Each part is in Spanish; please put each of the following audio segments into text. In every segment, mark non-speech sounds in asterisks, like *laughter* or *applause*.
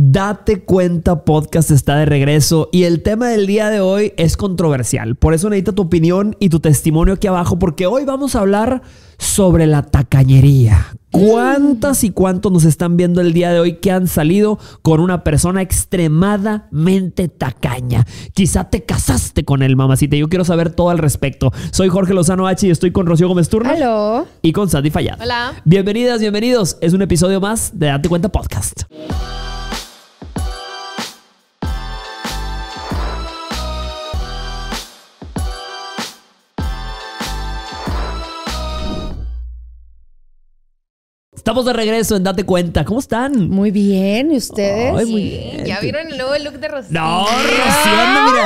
Date cuenta, podcast está de regreso y el tema del día de hoy es controversial. Por eso necesito tu opinión y tu testimonio aquí abajo porque hoy vamos a hablar sobre la tacañería. ¿Cuántas y cuántos nos están viendo el día de hoy que han salido con una persona extremadamente tacaña? Quizá te casaste con él, mamacita. Yo quiero saber todo al respecto. Soy Jorge Lozano H y estoy con Rocío Gómez Turner Hola. Y con Sandy Fallad. Hola. Bienvenidas, bienvenidos. Es un episodio más de Date Cuenta Podcast. Estamos de regreso en Date Cuenta. ¿Cómo están? Muy bien, ¿y ustedes? muy bien. ¿Ya vieron el nuevo look de Rocío? No, Rocío,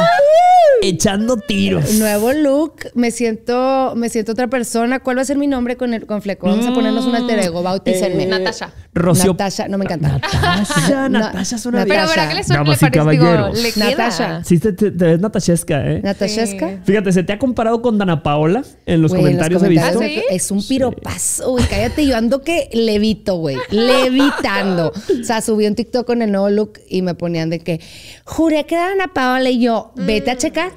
Echando tiros. Nuevo look, me siento, me siento otra persona. ¿Cuál va a ser mi nombre con, el, con Vamos a ponernos un alter ego, bautícenme. Eh, Natasha. Rocío. Natasha, no me encanta. Natasha, Natasha es una Pero ¿verdad que le, suena, caballeros. Natasha. Sí, te, ves ¿eh? Natashesca. Fíjate, se te ha comparado con Dana Paola en los, comentarios, de los ¿Ah, Es un piropazo, güey. *laughs* Cállate, yo ando que levito, güey. Levitando. o sea, subí un TikTok con el nuevo look y me ponían de que juré que era Dana Paola y yo, vete a checar.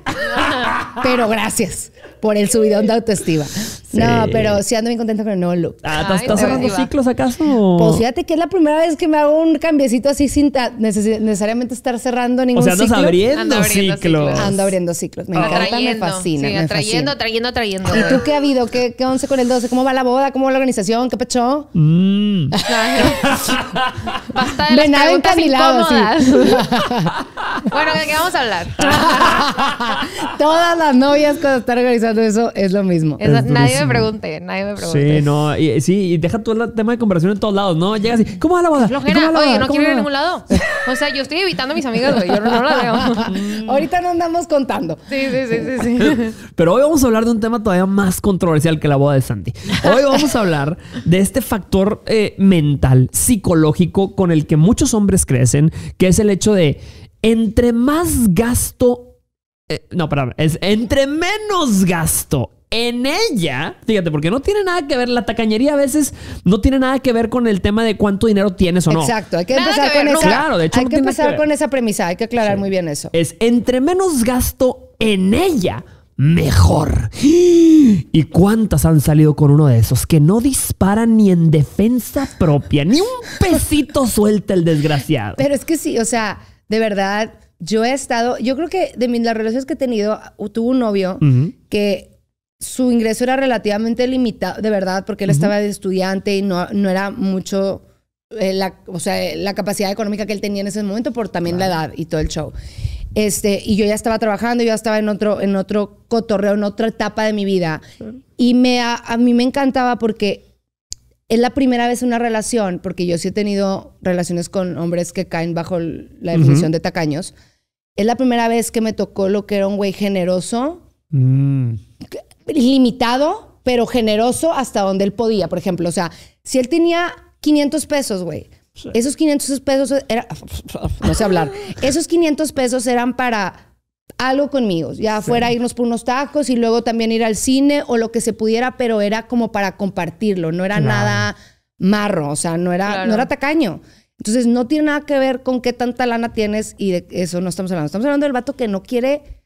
*laughs* Pero gracias por el subidón de autoestima. No, pero sí ando bien contenta con el nuevo look. Ah, estás cerrando ciclos acaso? Pues fíjate que es la primera vez que me hago un cambiecito así sin necesariamente estar cerrando ningún ciclo. O sea, andas abriendo, ando abriendo ciclos. Ando abriendo ciclos. Me ah. encanta, me fascina. Sí, atrayendo, atrayendo, atrayendo, ¿Y tú qué ha habido? ¿Qué, ¿Qué once con el 12? ¿Cómo va la boda? ¿Cómo va la organización? ¿Qué pecho? Mmm. *laughs* Basta de las preguntas incómodas. Sí. *laughs* Bueno, ¿de qué vamos a hablar? *laughs* Todas las novias cuando están organizando eso es lo mismo. nadie me pregunte, nadie me pregunte. Sí, no, y, sí, deja todo el tema de conversación en todos lados, ¿no? Llegas así, ¿cómo va la boda? oye, no quiero ir a ningún lado. *laughs* O sea, yo estoy evitando a mis amigos. güey, yo no, veo. *laughs* Mm. Ahorita no andamos contando. Sí, sí, sí, sí, Pero hoy vamos a hablar de un tema todavía más controversial que la boda de Sandy. Hoy vamos a hablar de este factor eh, mental, psicológico, con el que muchos hombres crecen, que es el hecho de entre más gasto, eh, no, perdón, es entre menos gasto en ella, fíjate, porque no tiene nada que ver, la tacañería a veces no tiene nada que ver con el tema de cuánto dinero tienes o no. Exacto, hay que empezar con esa. hay que empezar con esa premisa, hay que aclarar muy bien eso. Es entre menos gasto en ella, mejor. *gasps* ¿Y cuántas han salido con uno de esos que no disparan ni en defensa propia? Ni un pesito suelta el desgraciado. Pero es que sí, o sea de verdad, yo he estado, yo creo que de las relaciones que he tenido, tuve un novio que su ingreso era relativamente limitado, de verdad, porque él estaba de estudiante y no, no era mucho eh, la, o sea, la capacidad económica que él tenía en ese momento por también la edad y todo el show. Este, y yo ya estaba trabajando, yo ya estaba en otro, en otro cotorreo, en otra etapa de mi vida. Y me, a mí me encantaba porque es la primera vez en una relación, porque yo sí he tenido relaciones con hombres que caen bajo la definición de tacaños. Es la primera vez que me tocó lo que era un güey generoso, mm. limitado, pero generoso hasta donde él podía, por ejemplo. O sea, si él tenía 500 pesos, güey, esos 500 pesos era, *laughs* no sé hablar, esos 500 pesos eran para algo conmigo, ya fuera irnos por unos tacos y luego también ir al cine o lo que se pudiera, pero era como para compartirlo, no era nada marro, o sea, no era, no era tacaño. Entonces no tiene nada que ver con qué tanta lana tienes y de eso no estamos hablando. Estamos hablando del vato que no quiere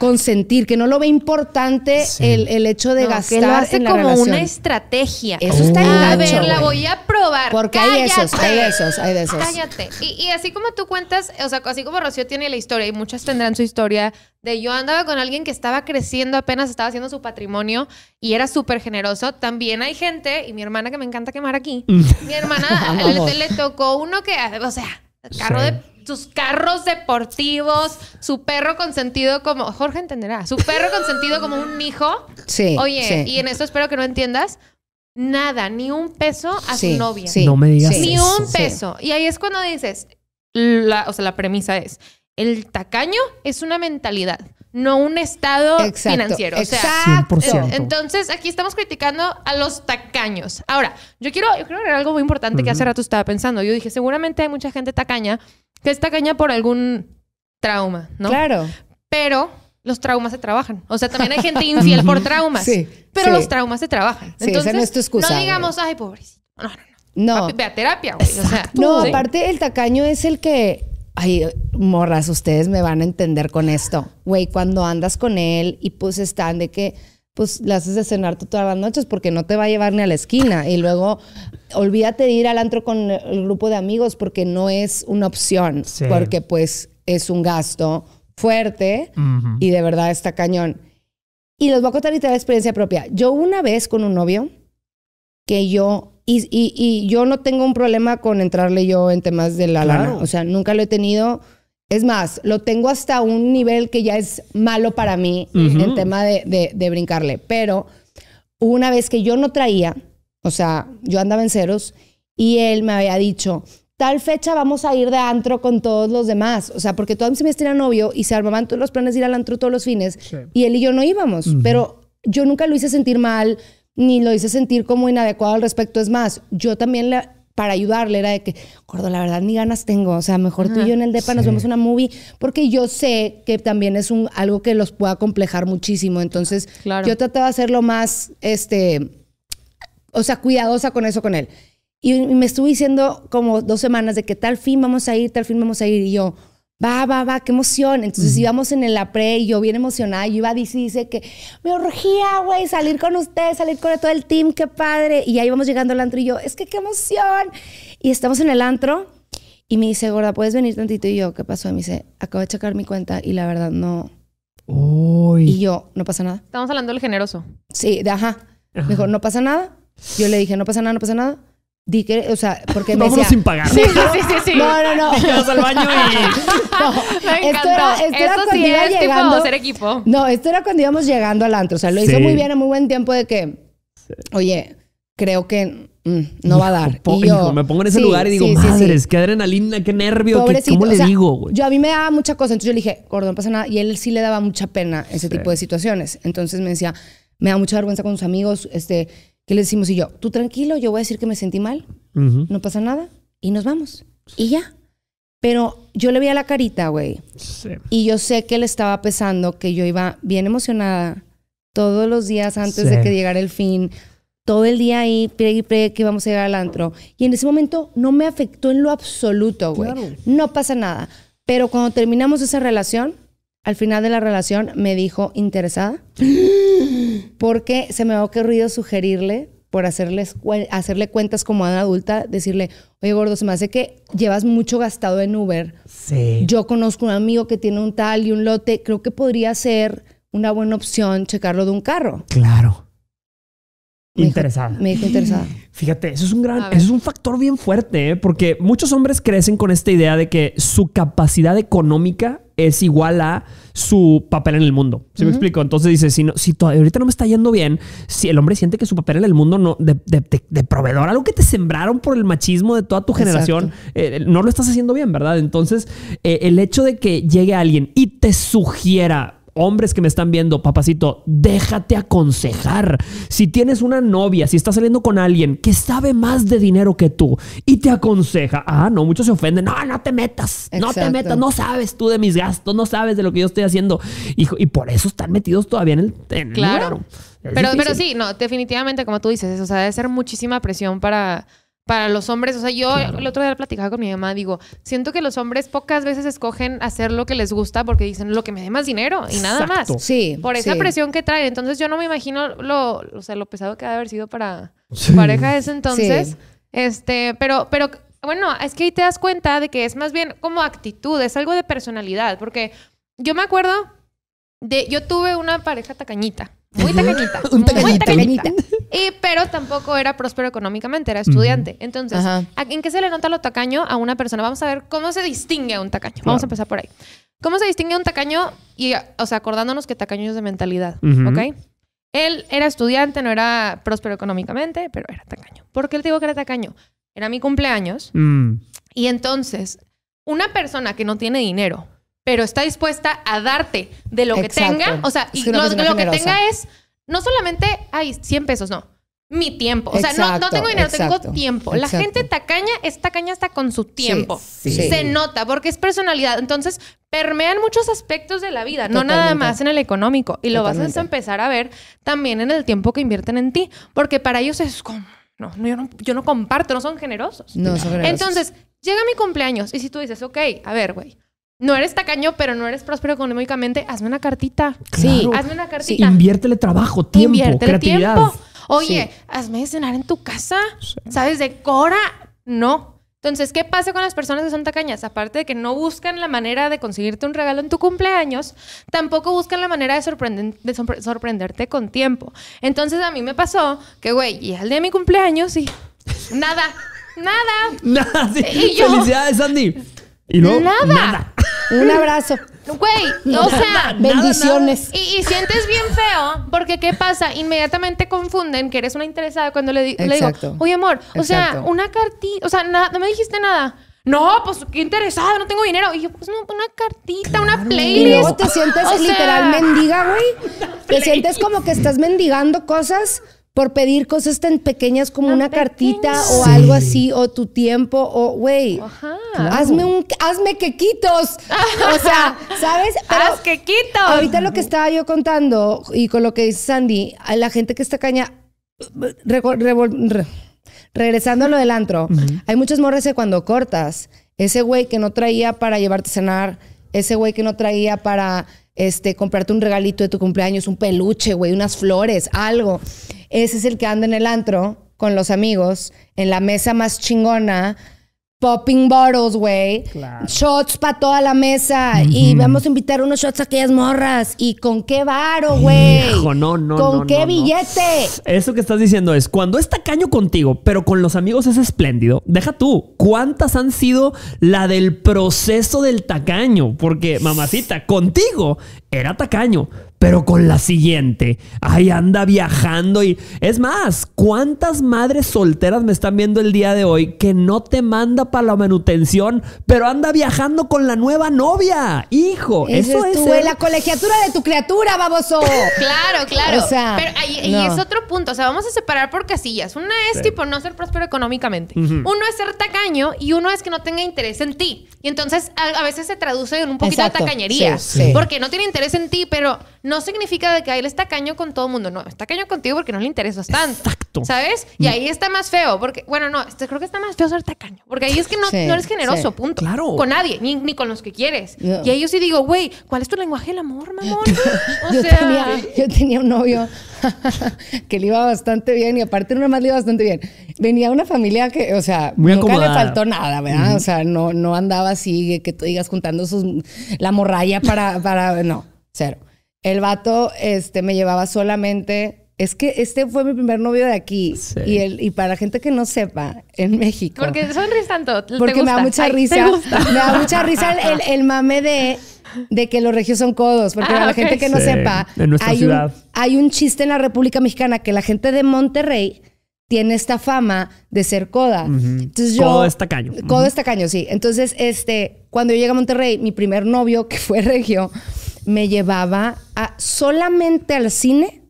Consentir, que no lo ve importante el, hecho de no, gastar. lo hace como una estrategia. Eso está uh. A ver, la voy a probar. Porque hay esos, hay esos, hay de esos. Cállate. Y, así como tú cuentas, o sea, así como Rocío tiene la historia, y muchas tendrán su historia, de yo andaba con alguien que estaba creciendo, apenas estaba haciendo su patrimonio y era súper generoso. También hay gente, y mi hermana que me encanta quemar aquí, mm. mi hermana *laughs* le, tocó uno que, o sea, carro de sus carros deportivos, su perro consentido como. Jorge entenderá. Su perro consentido como un hijo. Sí. Oye, y en esto espero que no entiendas. Nada, ni un peso a su novia. Sí, no me digas. Ni un peso. Y ahí es cuando dices, la, o sea, la premisa es, el tacaño es una mentalidad, no un estado financiero. O sea, entonces aquí estamos criticando a los tacaños. Ahora, yo quiero, yo creo que era algo muy importante que hace rato estaba pensando. Yo dije, seguramente hay mucha gente tacaña que es tacaña por algún trauma, ¿no? Claro. Pero los traumas se trabajan. O sea, también hay gente infiel por *laughs* traumas. Sí. Pero los traumas se trabajan. Entonces, no es tu excusa. No digamos, ay, pobrecito. No, no, no. No. ve a terapia, O no, aparte, el tacaño es el que. Ay, morras, ustedes me van a entender con esto. Güey, cuando andas con él y pues están de que pues le haces de cenar tú todas las noches porque no te va a llevar ni a la esquina. Y luego olvídate de ir al antro con el grupo de amigos porque no es una opción, porque pues es un gasto fuerte y de verdad está cañón. Y los voy a contar y experiencia propia. Yo una vez con un novio que yo, y, yo no tengo un problema con entrarle yo en temas de la claro. o sea, nunca lo he tenido. Es más, lo tengo hasta un nivel que ya es malo para mí en tema de, de brincarle. Pero una vez que yo no traía, o sea, yo andaba en ceros y él me había dicho, tal fecha vamos a ir de antro con todos los demás. O sea, porque todo mi semestre era novio y se armaban todos los planes de ir al antro todos los fines y él y yo no íbamos. Pero yo nunca lo hice sentir mal ni lo hice sentir como inadecuado al respecto. Es más, yo también para ayudarle era de que, gordo, la verdad ni ganas tengo, o sea, mejor tú y yo en el depa nos vemos una movie, porque yo sé que también es un, algo que los pueda complejar muchísimo, entonces yo trataba de hacerlo más, este, o sea, cuidadosa con eso con él. Y me estuve diciendo como dos semanas de que tal fin vamos a ir, tal fin vamos a ir. Y yo, va, va, va, qué emoción. Entonces íbamos en el apre y yo bien emocionada. Yo iba a dice, dice que me urgía, güey, salir con ustedes, salir con todo el team, qué padre. Y ahí vamos llegando al antro y yo, es que qué emoción. Y estamos en el antro y me dice, gorda, ¿puedes venir tantito? Y yo, ¿qué pasó? Y me dice, acabo de checar mi cuenta y la verdad no. Y yo, no pasa nada. Estamos hablando del generoso. Sí, de, ajá. ajá. Me dijo, no pasa nada. Yo le dije, no pasa nada, no pasa nada. Di que, o sea, porque me Vámonos decía, sin pagar. Sí, sí, sí, sí. No, no, no. Te al baño y... *laughs* No, *laughs* me esto era, esto cuando sí iba es Tipo, ser equipo. No, esto era cuando íbamos llegando al antro. O sea, lo hizo muy bien, en muy buen tiempo de que... Oye, creo que mm, no va a dar. y yo, me pongo en ese lugar y digo, madres, qué adrenalina, qué nervio, qué, ¿cómo le digo, güey? Yo a mí me daba mucha cosa, entonces yo le dije, gordo, no pasa nada. Y él sí le daba mucha pena ese tipo de situaciones. Entonces me decía, me da mucha vergüenza con sus amigos, este, que le decimos, y yo, tú tranquilo, yo voy a decir que me sentí mal, no pasa nada, y nos vamos. Y ya. Pero yo le vi a la carita, güey. Y yo sé que le estaba pesando, que yo iba bien emocionada todos los días antes de que llegara el fin, todo el día ahí, pre, pre, que íbamos a llegar al antro. Y en ese momento no me afectó en lo absoluto, güey. No pasa nada. Pero cuando terminamos esa relación, al final de la relación me dijo interesada *gasps* porque se me ha ocurrido sugerirle por hacerles, hacerle cuentas como adulta, decirle, oye gordo, se me hace que llevas mucho gastado en Uber. Sí. Yo conozco un amigo que tiene un tal y un lote, creo que podría ser una buena opción checarlo de un carro. Claro interesada. me dijo interesada. Fíjate, eso es un gran, eso es un factor bien fuerte, ¿eh? porque muchos hombres crecen con esta idea de que su capacidad económica es igual a su papel en el mundo. ¿Sí me explico? Entonces dice, si, ahorita no me está yendo bien, si el hombre siente que su papel en el mundo no, de, de, proveedor, algo que te sembraron por el machismo de toda tu generación, eh, no lo estás haciendo bien, ¿verdad? Entonces, eh, el hecho de que llegue alguien y te sugiera hombres que me están viendo, papacito, déjate aconsejar. Si tienes una novia, si estás saliendo con alguien que sabe más de dinero que tú y te aconseja, ah, no, muchos se ofenden, no, no te metas, no te metas, no sabes tú de mis gastos, no sabes de lo que yo estoy haciendo. hijo, y por eso están metidos todavía en el... En claro. pero, pero sí, no, definitivamente, como tú dices, o sea, debe ser muchísima presión para para los hombres, o sea, yo el otro día platicaba con mi mamá, digo, siento que los hombres pocas veces escogen hacer lo que les gusta porque dicen lo que me dé más dinero y nada más. Sí. Por esa presión que traen. Entonces yo no me imagino lo, sea, lo pesado que ha de haber sido para su pareja ese entonces. Este, pero, pero bueno, es que ahí te das cuenta de que es más bien como actitud, es algo de personalidad, porque yo me acuerdo de, yo tuve una pareja tacañita. Muy tacañita. Un muy tacañita. pero tampoco era próspero económicamente, era estudiante. Entonces, ¿en qué se le nota lo tacaño a una persona? Vamos a ver cómo se distingue un tacaño. Vamos a empezar por ahí. ¿Cómo se distingue un tacaño? Y, o sea, acordándonos que tacaño es de mentalidad, ¿ok? Él era estudiante, no era próspero económicamente, pero era tacaño. ¿Por qué él digo que era tacaño? Era mi cumpleaños. Mm. Y entonces, una persona que no tiene dinero, pero está dispuesta a darte de lo que tenga. O sea, y lo, que tenga es no solamente, ay, 100 pesos, no. Mi tiempo. O sea, no, tengo dinero, tengo tiempo. La gente tacaña es tacaña hasta con su tiempo. Se nota porque es personalidad. Entonces, permean muchos aspectos de la vida, no nada más en el económico. Y lo vas a empezar a ver también en el tiempo que invierten en ti. Porque para ellos es como, no, yo, no yo no comparto, no son generosos. No son generosos. Entonces, llega mi cumpleaños y si tú dices, ok, a ver, güey no eres tacaño, pero no eres próspero económicamente, hazme una cartita. Sí, hazme una cartita. Sí. Inviértele trabajo, tiempo, Inviértele creatividad. Tiempo. Oye, hazme cenar en tu casa. ¿Sabes? Decora. No. Entonces, ¿qué pasa con las personas que son tacañas? Aparte de que no buscan la manera de conseguirte un regalo en tu cumpleaños, tampoco buscan la manera de, sorprenderte con tiempo. Entonces, a mí me pasó que, güey, y al día de mi cumpleaños y nada, nada. *laughs* Nada. Felicidades, Andy. Y no, nada. Un abrazo. Güey, *laughs* o sea, bendiciones. Y, sientes bien feo, porque ¿qué pasa? Inmediatamente confunden que eres una interesada cuando le, digo. Exacto. digo, oye amor, o sea, una cartita, o sea, no me dijiste nada. No, pues qué interesada, no tengo dinero. Y yo, pues no, una cartita, una playlist. Y luego te sientes literal mendiga, güey. Te sientes como que estás mendigando cosas por pedir cosas tan pequeñas como una cartita o algo así, o tu tiempo, o, güey, hazme un, hazme quequitos. o sea, *laughs* ¿sabes? Haz quequitos. Ahorita lo que estaba yo contando y con lo que dice Sandy, a la gente que está caña, regresando a lo del antro, hay muchas morras de cuando cortas, ese güey que no traía para llevarte a cenar, ese güey que no traía para este, comprarte un regalito de tu cumpleaños, un peluche, güey, unas flores, algo. Ese es el que anda en el antro con los amigos, en la mesa más chingona, popping bottles, güey. Shots para toda la mesa. Y vamos a invitar unos shots a aquellas morras. ¿Y con qué varo, güey? no, no. ¿Con qué billete? Eso que estás diciendo es, cuando es tacaño contigo, pero con los amigos es espléndido, deja tú, ¿cuántas han sido la del proceso del tacaño? Porque, mamacita, contigo era tacaño pero con la siguiente. Ahí anda viajando y es más, ¿cuántas madres solteras me están viendo el día de hoy que no te manda para la manutención, pero anda viajando con la nueva novia? Hijo, eso, es, la colegiatura de tu criatura, baboso. *laughs* claro, claro. O sea, y es otro punto, o sea, vamos a separar por casillas. Una es tipo no ser próspero económicamente. Uno es ser tacaño y uno es que no tenga interés en ti. Y entonces a, veces se traduce en un poquito de tacañería, porque no tiene interés en ti, pero no significa que él está caño con todo el mundo. No, está caño contigo porque no le interesas tanto. Exacto. ¿Sabes? Y ahí está más feo. Porque, bueno, no, este, creo que está más feo ser tacaño. Porque ahí es que no, eres generoso, punto. Claro. Con nadie, ni, con los que quieres. Y ahí yo sí digo, güey, ¿cuál es tu lenguaje del amor, mamón? o sea. yo tenía un novio *laughs* que le iba bastante bien y aparte no más le iba bastante bien. Venía una familia que, o sea, Muy le faltó nada, ¿verdad? O sea, no, no andaba así que tú digas juntando la morralla para, para, no, cero. El vato este, me llevaba solamente. Es que este fue mi primer novio de aquí. Y, el, y para gente que no sepa, en México. Porque sonríes tanto. porque *laughs* me da mucha risa. Me da mucha risa el, mame de de que los regios son codos, porque para la ah, gente que no sepa, hay, un, hay, un, chiste en la República Mexicana que la gente de Monterrey tiene esta fama de ser coda. codo es tacaño. Codo es tacaño, sí. Entonces, este, cuando yo llegué a Monterrey, mi primer novio, que fue regio, me llevaba a, solamente al cine,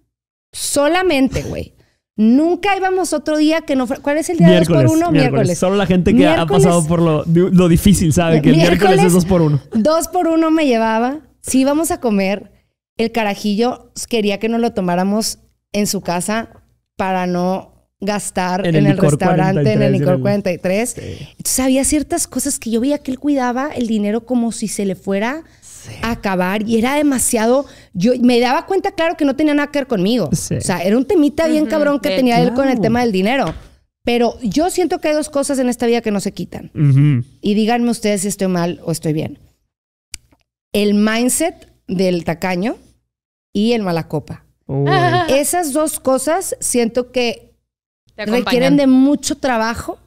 solamente, güey. Nunca íbamos otro día que no ¿Cuál es el día por uno Miércoles. Solo la gente que ha pasado por lo, lo difícil sabe que el miércoles es 2 por uno dos por uno me llevaba. Si íbamos a comer, el carajillo quería que nos lo tomáramos en su casa para no gastar en el, restaurante, en el licor 43. Entonces había ciertas cosas que yo veía que él cuidaba el dinero como si se le fuera acabar y era demasiado, yo me daba cuenta, claro, que no tenía nada que ver conmigo. O sea, era un temita bien cabrón que tenía él con el tema del dinero. Pero yo siento que hay dos cosas en esta vida que no se quitan. Y díganme ustedes si estoy mal o estoy bien. El mindset del tacaño y el mala copa. *laughs* Esas dos cosas siento que requieren de mucho trabajo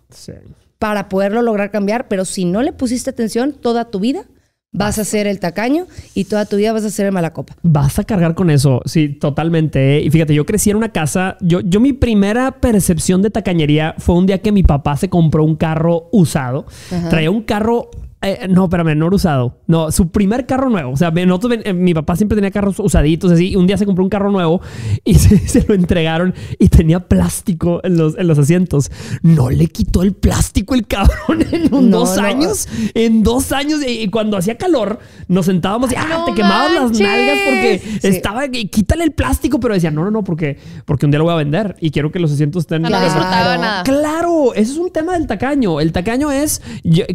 para poderlo lograr cambiar, pero si no le pusiste atención toda tu vida, Vas a ser el tacaño y toda tu vida vas a ser el malacopa. Vas a cargar con eso, sí, totalmente. ¿eh? Y fíjate, yo crecí en una casa, yo, yo mi primera percepción de tacañería fue un día que mi papá se compró un carro usado. Traía un carro eh, no, pero menor usado. No, su primer carro nuevo. O sea, eh, mi papá siempre tenía carros usaditos, así. Un día se compró un carro nuevo *laughs* y se, lo entregaron y tenía plástico en los, en los, asientos. No le quitó el plástico el cabrón *laughs* en dos años. En dos años. Y, cuando hacía calor, nos sentábamos y ah, te quemaban las nalgas porque estaba estaba. Quítale el plástico, pero decía, no, no, no, porque, porque un día lo voy a vender y quiero que los asientos estén. Claro, claro. Eso es un tema del tacaño. El tacaño es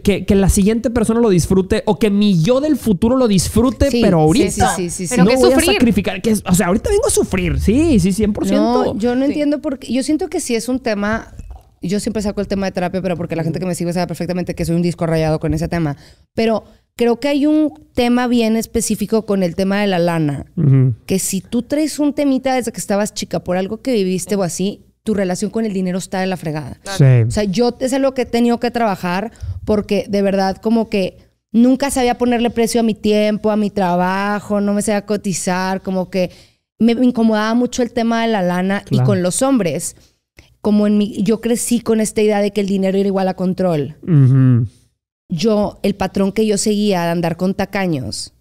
que, que la siguiente persona lo disfrute o que mi yo del futuro lo disfrute, pero ahorita no voy a sacrificar. o sea, ahorita vengo a sufrir, sí, sí, 100%. No, yo no entiendo por qué. Yo siento que si es un tema yo siempre saco el tema de terapia, pero porque la gente que me sigue sabe perfectamente que soy un disco rayado con ese tema. Pero creo que hay un tema bien específico con el tema de la lana. Que si tú traes un temita desde que estabas chica por algo que viviste o así, tu relación con el dinero está de la fregada. O sea, yo es lo que he tenido que trabajar porque de verdad como que nunca sabía ponerle precio a mi tiempo, a mi trabajo, no me sabía cotizar, como que me incomodaba mucho el tema de la lana y con los hombres. Como en mi, yo crecí con esta idea de que el dinero era igual a control. Yo, el patrón que yo seguía de andar con tacaños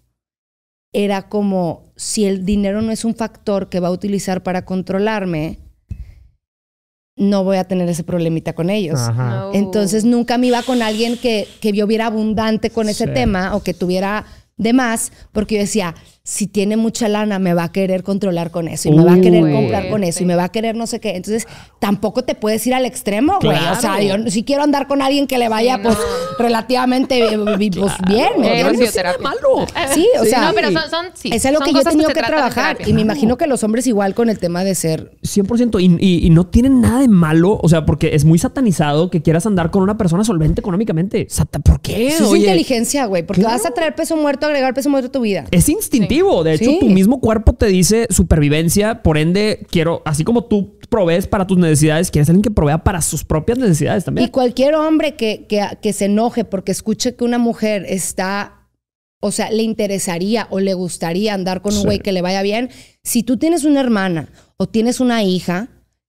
era como si el dinero no es un factor que va a utilizar para controlarme, no voy a tener ese problemita con ellos. Entonces nunca me iba con alguien que, que yo viera abundante con ese tema o que tuviera de más, porque yo decía, si tiene mucha lana, me va a querer controlar con eso y me va a querer comprar con eso y me va a querer no sé qué. Entonces, tampoco te puedes ir al extremo, güey. O sea, yo si quiero andar con alguien que le vaya, pues, relativamente, eh, eh, pues, bien. no es malo. Eh, sí, o sea. No, pero son, Es algo que yo he tenido que, trabajar. Y me imagino que los hombres igual con el tema de ser. 100%. Y, no tienen nada de malo. O sea, porque es muy satanizado que quieras andar con una persona solvente económicamente. ¿Por qué? es inteligencia, güey. Porque vas a traer peso muerto, agregar peso muerto a tu vida. Es instintivo. De hecho, tu mismo cuerpo te dice supervivencia. Por ende, quiero, así como tú provees para tus necesidades, quieres alguien que provea para sus propias necesidades también. Y cualquier hombre que, que, se enoje porque escuche que una mujer está o sea, le interesaría o le gustaría andar con un güey que le vaya bien. Si tú tienes una hermana o tienes una hija,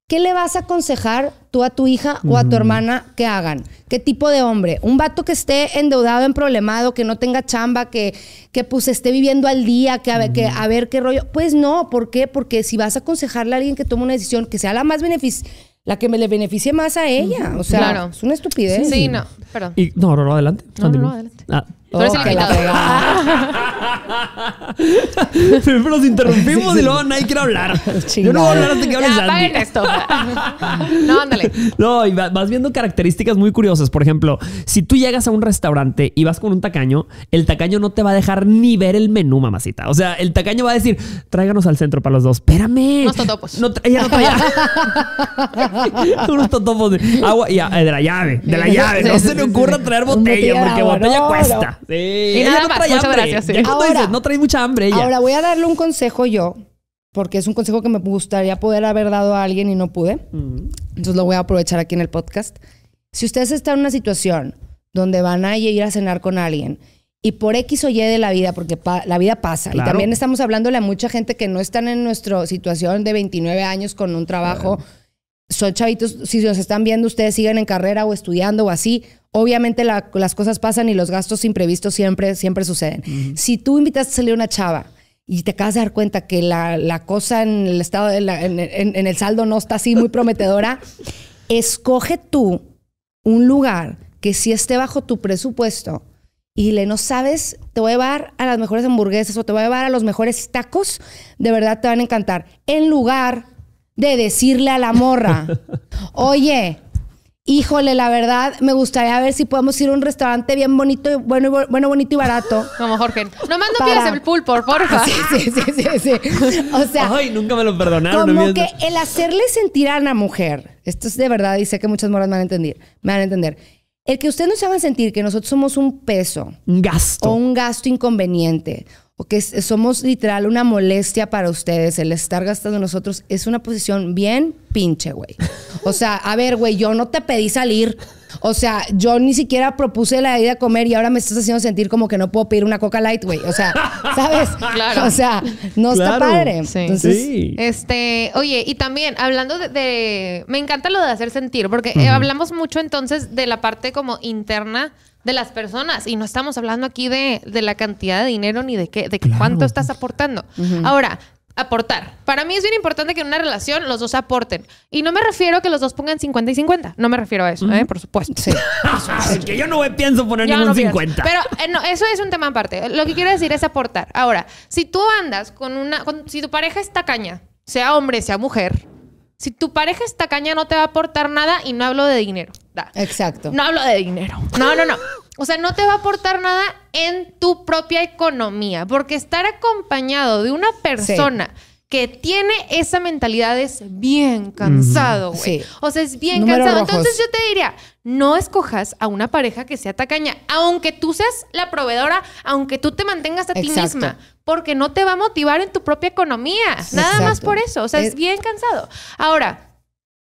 ¿Qué le vas a aconsejar tú a tu hija o a tu hermana que hagan? ¿Qué tipo de hombre? ¿Un vato que esté endeudado, emproblemado, que no tenga chamba, que, que pues esté viviendo al día, que a, ver, qué rollo? Pues no, ¿por qué? Porque si vas a aconsejarle a alguien que tome una decisión que sea la más beneficiosa, la que me le beneficie más a ella. O sea, es una estupidez. Sí, no, perdón. Y, no, no, adelante. No, no, adelante. Ah, Tú oh, *laughs* nos interrumpimos y luego nadie quiere hablar. *laughs* Yo no voy a hablar hasta que hables Ya, No, ándale. *laughs* No, y vas viendo características muy curiosas. Por ejemplo, si tú llegas a un restaurante y vas con un tacaño, el tacaño no te va a dejar ni ver el menú, mamacita. O sea, el tacaño va a decir, tráiganos al centro para los dos. Espérame. Unos totopos. No, ella no traía. Unos totopos de agua y de la llave. De la llave. No se le ocurra traer botella porque botella cuesta. Sí. Y no más. Muchas gracias. no traes mucha hambre ella. Ahora voy a darle un consejo yo, porque es un consejo que me gustaría poder haber dado a alguien y no pude. Mm. Entonces lo voy a aprovechar aquí en el podcast. Si ustedes están en una situación donde van a ir a cenar con alguien y por X o Y de la vida, porque la vida pasa. Y también estamos hablándole a mucha gente que no están en nuestra situación de 29 años con un trabajo. Soy chavitos, si los están viendo, ustedes siguen en carrera o estudiando o así obviamente las cosas pasan y los gastos imprevistos siempre, siempre suceden. Si tú invitas a salir a una chava y te acabas de dar cuenta que la, cosa en el estado, en, el saldo no está así muy prometedora, *laughs* escoge tú un lugar que si esté bajo tu presupuesto y le no sabes, te voy a llevar a las mejores hamburguesas o te voy a llevar a los mejores tacos, de verdad te van a encantar. En lugar de decirle a la morra, *laughs* oye, híjole, la verdad, me gustaría ver si podemos ir a un restaurante bien bonito, bueno, bueno bonito y barato. *laughs* Como Jorge. No no pidas el pulpo, porfa. Sí, sí, sí, sí, O sea. Ay, nunca me lo perdonaron. Como que el hacerle sentir a una mujer, esto es de verdad y sé que muchas moras me van a entender, me van a entender. El que ustedes se hagan sentir que nosotros somos un peso. Un gasto. O un gasto inconveniente porque somos literal una molestia para ustedes, el estar gastando nosotros, es una posición bien pinche, güey. O sea, a ver, güey, yo no te pedí salir. O sea, yo ni siquiera propuse la idea de comer y ahora me estás haciendo sentir como que no puedo pedir una Coca Light, güey. O sea, *laughs* ¿sabes? Claro. O sea, no está padre. Sí. este, oye, y también hablando de, me encanta lo de hacer sentir, porque eh, hablamos mucho entonces de la parte como interna de las personas. Y no estamos hablando aquí de, la cantidad de dinero ni de qué, de cuánto pues. estás aportando. Ahora, aportar. Para mí es bien importante que en una relación los dos aporten. Y no me refiero a que los dos pongan 50 y 50. No me refiero a eso, ¿eh? por supuesto. *laughs* que yo no pienso poner ningún 50. Pero eh, eso es un tema aparte. Lo que quiero decir es aportar. Ahora, si tú andas con una... si tu pareja está caña sea hombre, sea mujer si tu pareja está caña no te va a aportar nada y no hablo de dinero. Exacto. No hablo de dinero. No, no, no. O sea, no te va a aportar nada en tu propia economía, porque estar acompañado de una persona que tiene esa mentalidad es bien cansado, güey. O sea, es bien cansado. Entonces yo te diría, no escojas a una pareja que sea tacaña, aunque tú seas la proveedora, aunque tú te mantengas a ti misma, porque no te va a motivar en tu propia economía. Nada más por eso. O sea, es bien cansado. Ahora,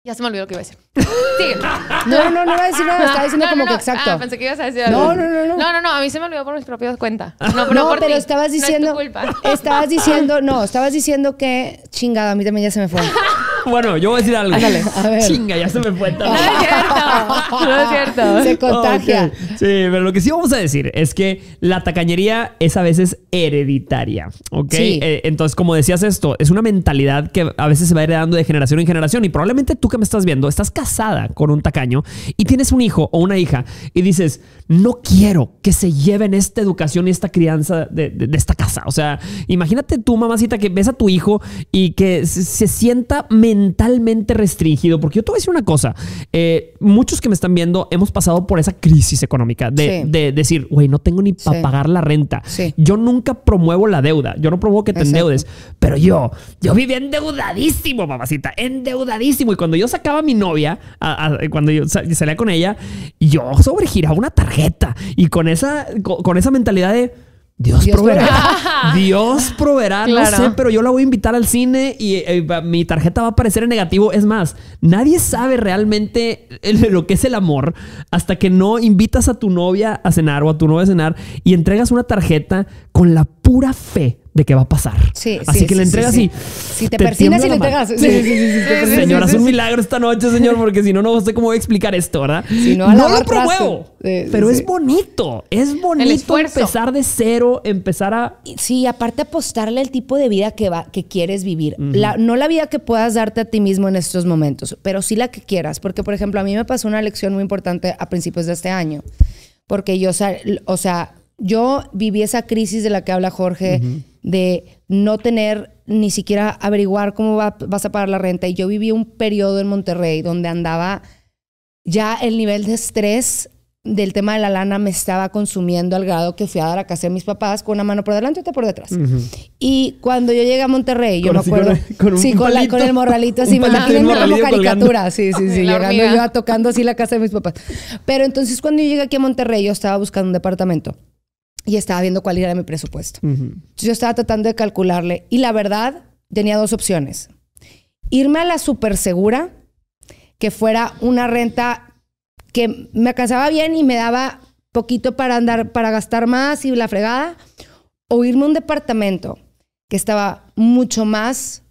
ya se me olvidó lo que iba a decir. Sí. No, no, no iba a decir nada. Estaba diciendo como que exacto. Ah, pensé que ibas a decir algo. No, no, no, no. No, no, A mí se me olvidó por mis propias cuentas. No, pero, no, estabas diciendo. No es tu Estabas diciendo. No, estabas diciendo que. chingada a mí también ya se me fue. Bueno, yo voy a decir algo. Ándale, a ver. Chinga, ya se me fue. También. No es cierto. No es cierto. *laughs* Se contagia. Sí, pero lo que sí vamos a decir es que la tacañería es a veces hereditaria. ¿Ok? Eh, entonces, como decías esto, es una mentalidad que a veces se va heredando de generación en generación. Y probablemente tú que me estás viendo, estás con un tacaño y tienes un hijo o una hija y dices, no quiero que se lleven esta educación y esta crianza de, esta casa. O sea, imagínate tú mamacita que ves a tu hijo y que se, sienta mentalmente restringido. Porque yo te voy a decir una cosa, eh, muchos que me están viendo hemos pasado por esa crisis económica de, decir, güey, no tengo ni para pagar la renta. Yo nunca promuevo la deuda, yo no promuevo que te endeudes, pero yo, yo vivía endeudadísimo, mamacita, endeudadísimo. Y cuando yo sacaba a mi novia, cuando yo salía con ella, yo sobregiraba una tarjeta y con esa, con, esa mentalidad de... Dios, proveerá. *laughs* Dios proveerá, no sé, pero yo la voy a invitar al cine y eh, mi tarjeta va a aparecer en negativo. Es más, nadie sabe realmente lo que es el amor hasta que no invitas a tu novia a cenar o a tu novia a cenar y entregas una tarjeta con la pura fe de qué va a pasar. así que le entregas sí, y. Si te, persigues y le entregas. Señor, haz un milagro esta noche, señor, porque si no, no sé cómo voy a explicar esto, ¿verdad? no, lo promuevo. pero es bonito. Es bonito empezar de cero, empezar a. Sí, aparte apostarle el tipo de vida que, que quieres vivir. no la vida que puedas darte a ti mismo en estos momentos, pero sí la que quieras. Porque, por ejemplo, a mí me pasó una lección muy importante a principios de este año. Porque yo, o sea, yo viví esa crisis de la que habla Jorge, de no tener ni siquiera averiguar cómo vas a pagar la renta. Y yo viví un periodo en Monterrey donde andaba ya el nivel de estrés del tema de la lana me estaba consumiendo al grado que fui a dar a casa de mis papás con una mano por delante y otra por detrás. Y cuando yo llegué a Monterrey, yo me acuerdo. Con, sí, con, el morralito así, como caricatura. Sí, sí, sí, *laughs* llegando yo a tocando así la casa de mis papás. Pero entonces cuando yo llegué aquí a Monterrey, yo estaba buscando un departamento y estaba viendo cuál era mi presupuesto. Yo estaba tratando de calcularle y la verdad tenía dos opciones. Irme a la super segura, que fuera una renta que me alcanzaba bien y me daba poquito para andar, para gastar más y la fregada, o irme a un departamento que estaba mucho más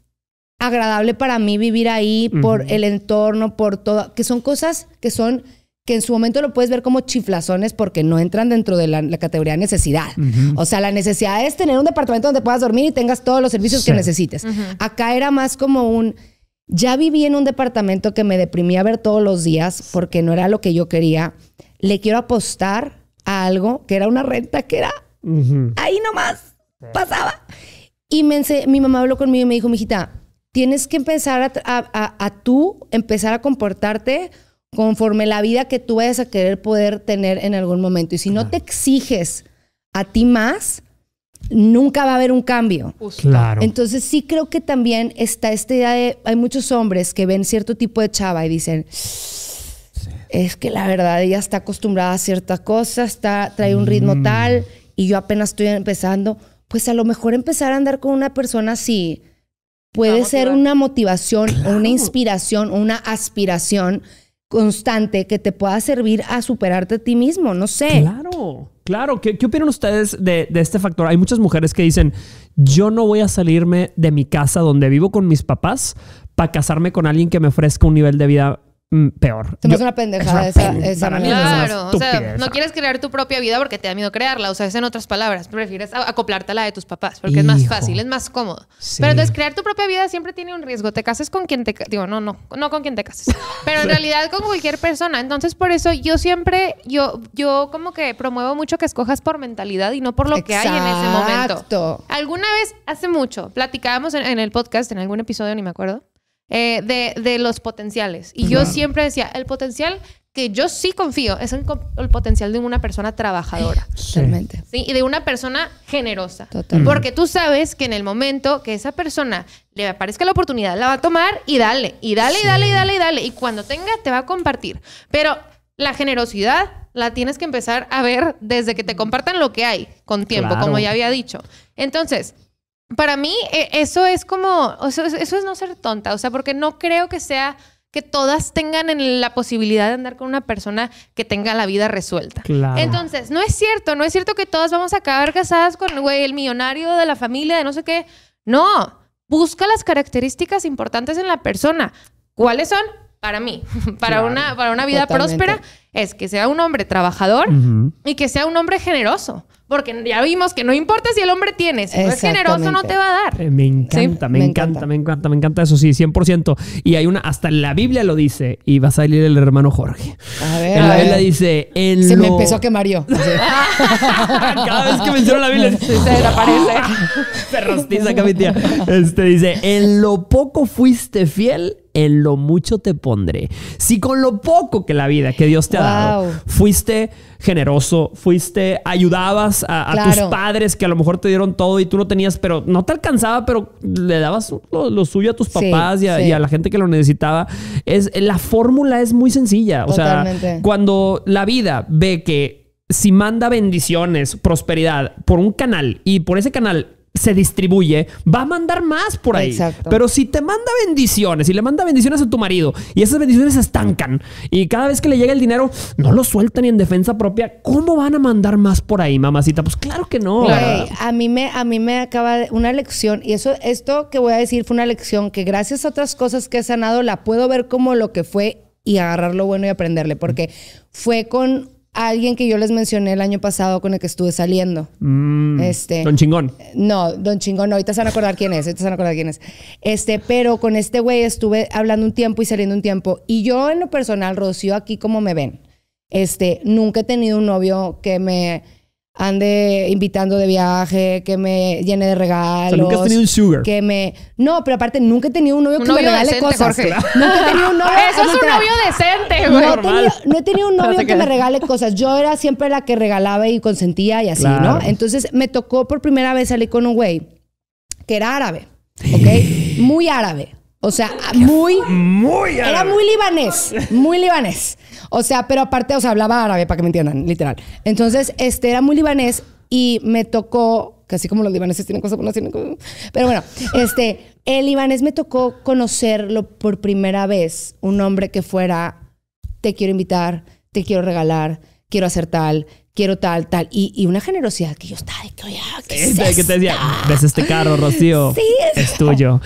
agradable para mí vivir ahí, por el entorno, por todo, que son cosas que son que en su momento lo puedes ver como chiflazones porque no entran dentro de la, categoría necesidad. O sea, la necesidad es tener un departamento donde puedas dormir y tengas todos los servicios que necesites. Acá era más como un... Ya viví en un departamento que me deprimía ver todos los días porque no era lo que yo quería. Le quiero apostar a algo que era una renta que era ahí nomás pasaba. Y mi mamá habló conmigo y me dijo, mijita, tienes que empezar a tú empezar a comportarte conforme la vida que tú vayas a querer poder tener en algún momento. Y si no te exiges a ti más, nunca va a haber un cambio. Claro. Entonces sí creo que también está esta idea de, hay muchos hombres que ven cierto tipo de chava y dicen, es que la verdad ella está acostumbrada a ciertas cosas, está, trae un ritmo mm. tal y yo apenas estoy empezando. Pues a lo mejor empezar a andar con una persona así puede ser una motivación, o una inspiración, una aspiración constante que te pueda servir a superarte a ti mismo, no sé. Claro, claro. ¿Qué, qué opinan ustedes de, de, este factor? Hay muchas mujeres que dicen, yo no voy a salirme de mi casa donde vivo con mis papás para casarme con alguien que me ofrezca un nivel de vida Mm, peor. una pendejada esa, Claro, o sea, no quieres crear tu propia vida porque te da miedo crearla, o sea, es en otras palabras, prefieres acoplarte a la de tus papás porque es más fácil, es más cómodo. Pero entonces crear tu propia vida siempre tiene un riesgo, te cases con quien te digo, no, no, no con quien te cases, pero en realidad con cualquier persona. Entonces, por eso yo siempre yo yo como que promuevo mucho que escojas por mentalidad y no por lo que hay en ese momento. Alguna vez hace mucho platicábamos en el podcast en algún episodio, ni me acuerdo eh, de, los potenciales. Y yo siempre decía, el potencial que yo sí confío es el, potencial de una persona trabajadora. Y de una persona generosa. Porque tú sabes que en el momento que esa persona le aparezca la oportunidad, la va a tomar y dale, y dale, y dale, y dale, y dale. Y cuando tenga, te va a compartir. Pero la generosidad la tienes que empezar a ver desde que te compartan lo que hay con tiempo, como ya había dicho. Entonces, para mí eh, eso es como, eso es, no ser tonta, o sea, porque no creo que sea que todas tengan en la posibilidad de andar con una persona que tenga la vida resuelta. Entonces, no es cierto, no es cierto que todas vamos a acabar casadas con el millonario de la familia, de no sé qué. No, busca las características importantes en la persona. ¿Cuáles son? para mí, *laughs* para, una, para una vida próspera, es que sea un hombre trabajador y que sea un hombre generoso. Porque ya vimos que no importa si el hombre tiene, si no es generoso no te va a dar. me, encanta, me, encanta, me, encanta, me encanta, eso, sí, 100%. Y hay una, hasta la Biblia lo dice, y va a salir el hermano Jorge. A ver. la Biblia dice, en Se me empezó a quemar yo. *laughs* Cada vez que menciono la Biblia *laughs* se desaparece. se rostiza acá mi tía. Este dice, en lo poco fuiste fiel, en lo mucho te pondré. Si con lo poco que la vida que Dios te ha dado, fuiste generoso, fuiste, ayudabas a, tus padres que a lo mejor te dieron todo y tú no tenías, pero no te alcanzaba, pero le dabas lo, suyo a tus papás y, a, la gente que lo necesitaba. Es, la fórmula es muy sencilla. O sea, cuando la vida ve que si manda bendiciones, prosperidad por un canal y por ese canal se distribuye, va a mandar más por ahí. Pero si te manda bendiciones y le manda bendiciones a tu marido y esas bendiciones se estancan y cada vez que le llega el dinero no lo sueltan ni en defensa propia, ¿cómo van a mandar más por ahí, mamacita? Pues claro que no. a mí me a mí me acaba una lección y eso esto que voy a decir fue una lección que gracias a otras cosas que he sanado la puedo ver como lo que fue y agarrar lo bueno y aprenderle porque fue con alguien que yo les mencioné el año pasado con el que estuve saliendo. Mm. este, don Chingón. No, Don Chingón, ahorita se van a acordar quién es, ahorita se van a acordar quién es. Este, pero con este güey estuve hablando un tiempo y saliendo un tiempo. Y yo en lo personal, Rocío, aquí como me ven, este, nunca he tenido un novio que me ande invitando de viaje, que me llene de regalos. nunca has tenido un sugar. Que me... No, pero aparte, nunca he tenido un novio que me regale cosas. Nunca he tenido un novio... *laughs* Eso es un novio decente, güey. No, he tenido, un novio que me regale cosas. Yo era siempre la que regalaba y consentía y así, ¿no? Entonces, me tocó por primera vez salir con un güey que era árabe, ¿ok? Muy árabe. O sea, muy... Muy árabe. Era muy libanés, muy libanés. O sea, pero aparte, o sea, hablaba árabe, para que me entiendan, literal. Entonces, este era muy libanés y me tocó, casi como los libaneses tienen cosas buenas, tienen cosas, pero bueno, *laughs* este, el libanés me tocó conocerlo por primera vez, un hombre que fuera, te quiero invitar, te quiero regalar, quiero hacer tal, quiero tal, tal. Y, una generosidad que yo estaba de que, oye, ah, ves este carro, Rocío. Sí, es, tuyo.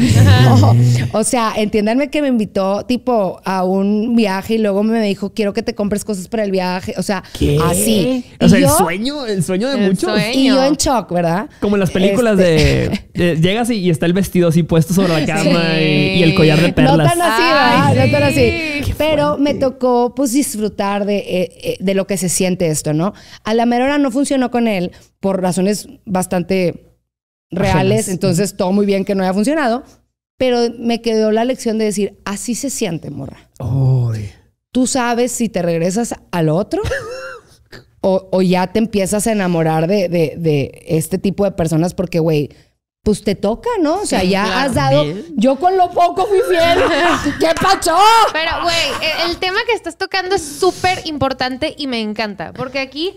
*laughs* o sea, entiéndanme que me invitó tipo a un viaje y luego me dijo, quiero que te compres cosas para el viaje. O sea, así. O sea, el sueño, el sueño de muchos. Y yo en shock, ¿verdad? Como en las películas de, este llegas y, está el vestido así puesto sobre la *laughs* cama y, el collar de perlas. No así, No así. Pero me tocó pues disfrutar de, eh, eh, de lo que se siente esto, ¿no? A la mera hora no funcionó con él por razones bastante reales, entonces todo muy bien que no haya funcionado, pero me quedó la lección de decir, así se siente, morra. Tú sabes si te regresas al otro *laughs* o, ya te empiezas a enamorar de, de, de este tipo de personas porque, güey, pues te toca, ¿no? O sea, ya has dado. Yo con lo poco fui fiel. *laughs* ¡Qué pacho! Pero, güey, e-, el tema que estás tocando es súper importante y me encanta. Porque aquí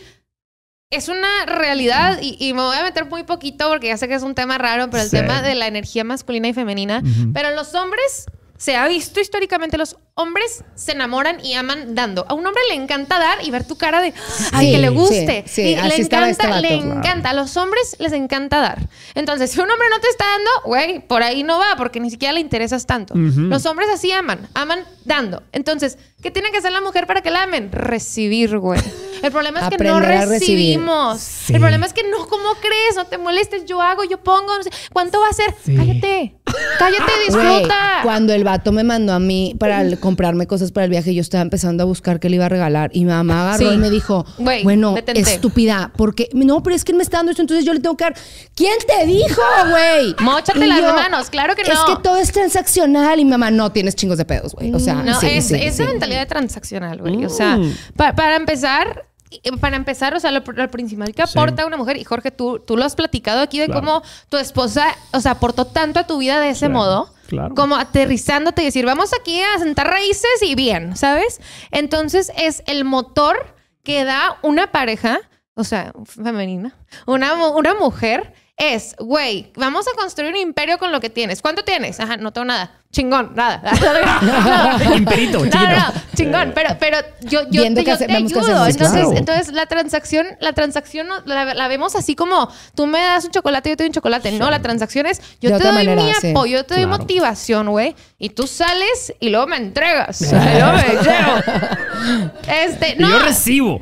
es una realidad y, me voy a meter muy poquito porque ya sé que es un tema raro, pero el tema de la energía masculina y femenina. Pero los hombres se ha visto históricamente los hombres se enamoran y aman dando. A un hombre le encanta dar y ver tu cara de ay que le guste. le este encanta, le encanta. A los hombres les encanta dar. Entonces, si un hombre no te está dando, güey, por ahí no va porque ni siquiera le interesas tanto. Los hombres así aman, aman dando. Entonces, ¿qué tiene que hacer la mujer para que la amen? Recibir, güey. El problema es que no recibimos. El problema es que no, ¿cómo crees? No te molestes, yo hago, yo pongo, no sé. ¿Cuánto va a ser? Cállate. Cállate, ah, disfruta. cuando el vato me mandó a mí para comprarme cosas para el viaje, yo estaba empezando a buscar qué le iba a regalar. Y mi mamá agarró y me dijo, bueno, estúpida, porque no, pero es que me está dando esto, entonces yo le tengo que dar. ¿Quién te dijo, güey? Móchate las manos, claro que no. Es que todo es transaccional y mi mamá, no tienes chingos de pedos, güey. O sea, no, es, esa mentalidad de transaccional, güey. O sea, mm. para empezar, eh, para empezar, o sea, lo, principal que aporta una mujer, y Jorge, tú, tú lo has platicado aquí de cómo tu esposa, o sea, aportó tanto a tu vida de ese modo. Como aterrizándote y decir, vamos aquí a sentar raíces y bien, ¿sabes? Entonces es el motor que da una pareja, o sea, femenina, una, una mujer, es, güey, vamos a construir un imperio con lo que tienes. ¿Cuánto tienes? Ajá, no tengo nada chingón, nada. Imperito, *laughs* *laughs* chingón, pero, pero yo, yo, te ayudo. Entonces, la transacción, la transacción la, vemos así como tú me das un chocolate, y yo te doy un chocolate. No, la transacción es yo te doy mi apoyo, yo te doy motivación, güey. Y tú sales y luego me entregas. Este, yo recibo.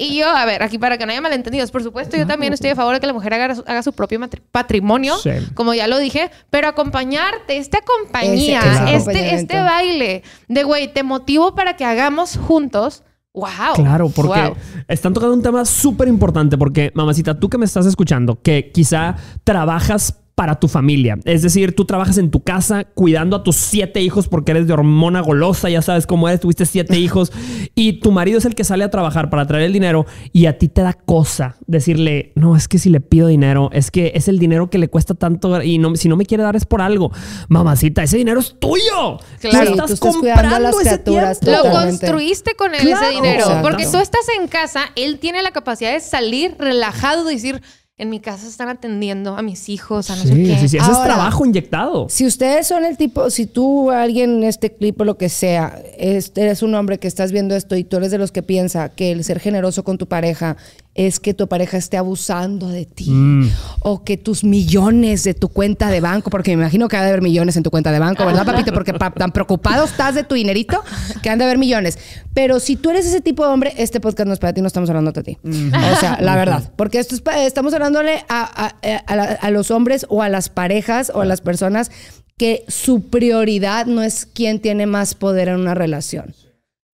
y yo, a ver, aquí para que no haya malentendidos, por supuesto, yo también estoy a favor de que la mujer haga, su propio patrimonio, como ya lo dije, pero acompañarte, este acompañamiento este, este baile de, güey, te motivo para que hagamos juntos. ¡Wow! Claro, porque están tocando un tema súper importante porque, mamacita, tú que me estás escuchando, que quizá trabajas para tu familia. Es decir, tú trabajas en tu casa cuidando a tus siete hijos porque eres de hormona golosa, ya sabes cómo eres, tuviste siete hijos y tu marido es el que sale a trabajar para traer el dinero y a ti te da cosa decirle, no, es que si le pido dinero, es que es el dinero que le cuesta tanto y no, si no me quiere dar es por algo. Mamacita, ese dinero es tuyo. Claro, estás, comprando Lo construiste con ese dinero. Porque tú estás en casa, él tiene la capacidad de salir relajado y decir, en mi casa están atendiendo a mis hijos, a no sé qué. Sí, es trabajo inyectado. Si ustedes son el tipo, si tú, alguien en este clip o lo que sea, es, eres un hombre que estás viendo esto y tú eres de los que piensa que el ser generoso con tu pareja es que tu pareja esté abusando de ti mm. o que tus millones de tu cuenta de banco, porque me imagino que ha de haber millones en tu cuenta de banco, ¿verdad, papito? Porque tan preocupado estás de tu dinerito que han de haber millones. Pero si tú eres ese tipo de hombre, este podcast no es para ti, no estamos hablando de ti. Mm. O sea, la verdad, porque esto estamos hablándole a, a los hombres o a las parejas o a las personas que su prioridad no es quién tiene más poder en una relación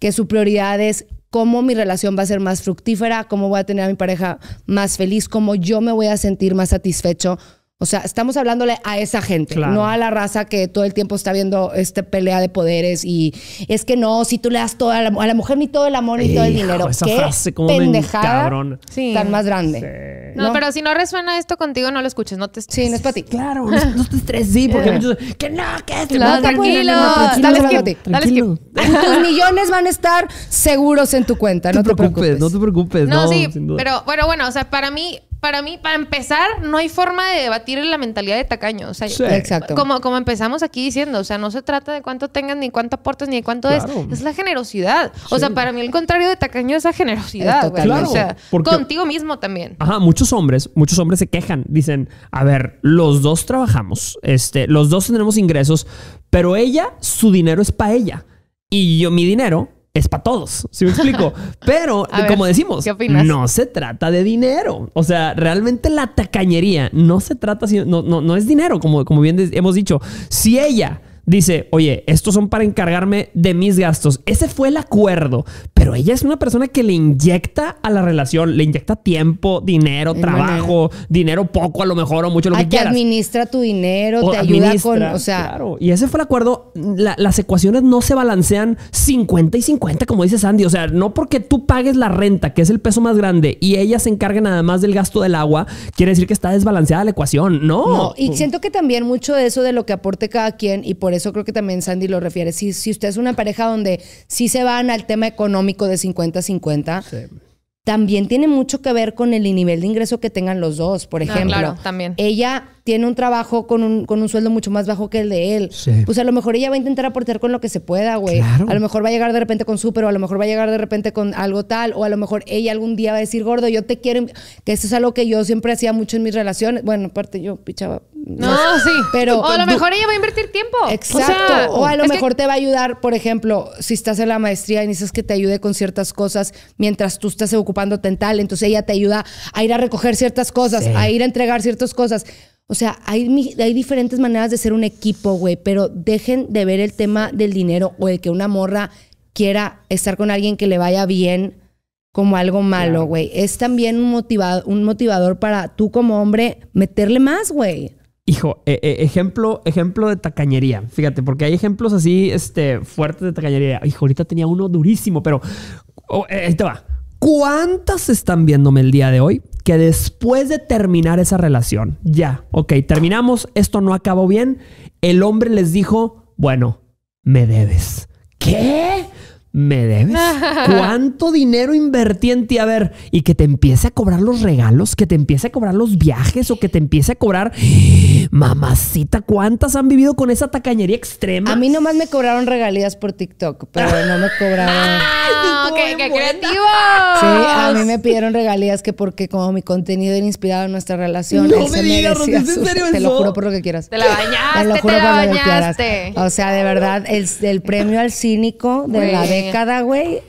que su prioridad es cómo mi relación va a ser más fructífera, cómo voy a tener a mi pareja más feliz, cómo yo me voy a sentir más satisfecho o sea, estamos hablándole a esa gente, no a la raza que todo el tiempo está viendo esta pelea de poderes y es que no, si tú le das toda a la mujer ni todo el amor ni todo el dinero. Esa ¿Qué frase como pendejada tan más grande. ¿no? pero si no resuena esto contigo, no lo escuches, no te Sí, no es para ti. Claro, no, te estreses, sí, porque eh. muchos que no, que claro, tranquilo, tranquilo, Tus millones van a estar seguros en tu cuenta, no te preocupes. No te preocupes, no, sí, pero bueno, bueno, o sea, para mí para mí, para empezar, no hay forma de debatir en la mentalidad de tacaño. O sea, exacto. Como, como empezamos aquí diciendo, o sea, no se trata de cuánto tengas, ni cuánto aportes, ni de cuánto es. Es la generosidad. O sea, para mí el contrario de tacaño es la generosidad, Claro, o sea, contigo mismo también. Ajá, muchos hombres, muchos hombres se quejan. Dicen, a ver, los dos trabajamos, este, los dos tenemos ingresos, pero ella, su dinero es para ella. Y yo, mi dinero es para todos, si me explico. *laughs* Pero, como decimos, no se trata de dinero. O sea, realmente la tacañería no se trata, no, no, no es dinero, como, como bien hemos dicho. Si ella dice, oye, estos son para encargarme de mis gastos. Ese fue el acuerdo, pero ella es una persona que le inyecta a la relación, le inyecta tiempo, dinero, trabajo, dinero poco a lo mejor o mucho lo que quieras. administra tu dinero, te ayuda con, o sea, claro. Y ese fue el acuerdo, las ecuaciones no se balancean 50 y 50 como dice Sandy, o sea, no porque tú pagues la renta, que es el peso más grande y ella se encarga nada más del gasto del agua, quiere decir que está desbalanceada la ecuación, ¿no? No, y siento que también mucho de eso de lo que aporte cada quien y por eso creo que también Sandy lo refiere. Si, si usted es una pareja donde sí se van al tema económico de 50-50, también tiene mucho que ver con el nivel de ingreso que tengan los dos. Por ejemplo, también. ella tiene un trabajo con un, con un sueldo mucho más bajo que el de él. Pues a lo mejor ella va a intentar aportar con lo que se pueda, güey. A lo mejor va a llegar de repente con súper, o a lo mejor va a llegar de repente con algo tal, o a lo mejor ella algún día va a decir, gordo, yo te quiero. Que eso es algo que yo siempre hacía mucho en mis relaciones. Bueno, aparte yo pichaba. No, sí. Pero, o a lo mejor ella va a invertir tiempo. Exacto. O, a lo mejor te va a ayudar, por ejemplo, si estás en la maestría y necesitas que te ayude con ciertas cosas mientras tú estás ocupándote en tal. Entonces ella te ayuda a ir a recoger ciertas cosas, a ir a entregar ciertas cosas. O sea, hay, diferentes maneras de ser un equipo, güey, pero dejen de ver el tema del dinero o de que una morra quiera estar con alguien que le vaya bien como algo malo, güey. Es también un, motivado, un motivador para tú como hombre meterle más, güey. Hijo, e, e, ejemplo, ejemplo de tacañería. Fíjate, porque hay ejemplos así este, fuertes de tacañería. Hijo, ahorita tenía uno durísimo, pero oh, eh, ahí te va. ¿Cuántas están viéndome el día de hoy que después de terminar esa relación, ya, ok, terminamos, esto no acabó bien, el hombre les dijo, bueno, me debes. ¿Qué? ¿Me debes? *laughs* ¿Cuánto dinero invertí en ti? A ver, y que te empiece a cobrar los regalos, que te empiece a cobrar los viajes o que te empiece a cobrar. *gasps* Mamacita, ¿cuántas han vivido con esa tacañería extrema? A mí nomás me cobraron regalías por TikTok, pero no me *laughs* cobraron qué, creativo. Sí, a mí me pidieron regalías que porque como mi contenido era inspirado en nuestra relación. No me digas, Te lo juro por lo que quieras. Te la bañaste, te la bañaste. O sea, de verdad, el, premio al cínico de la década, güey,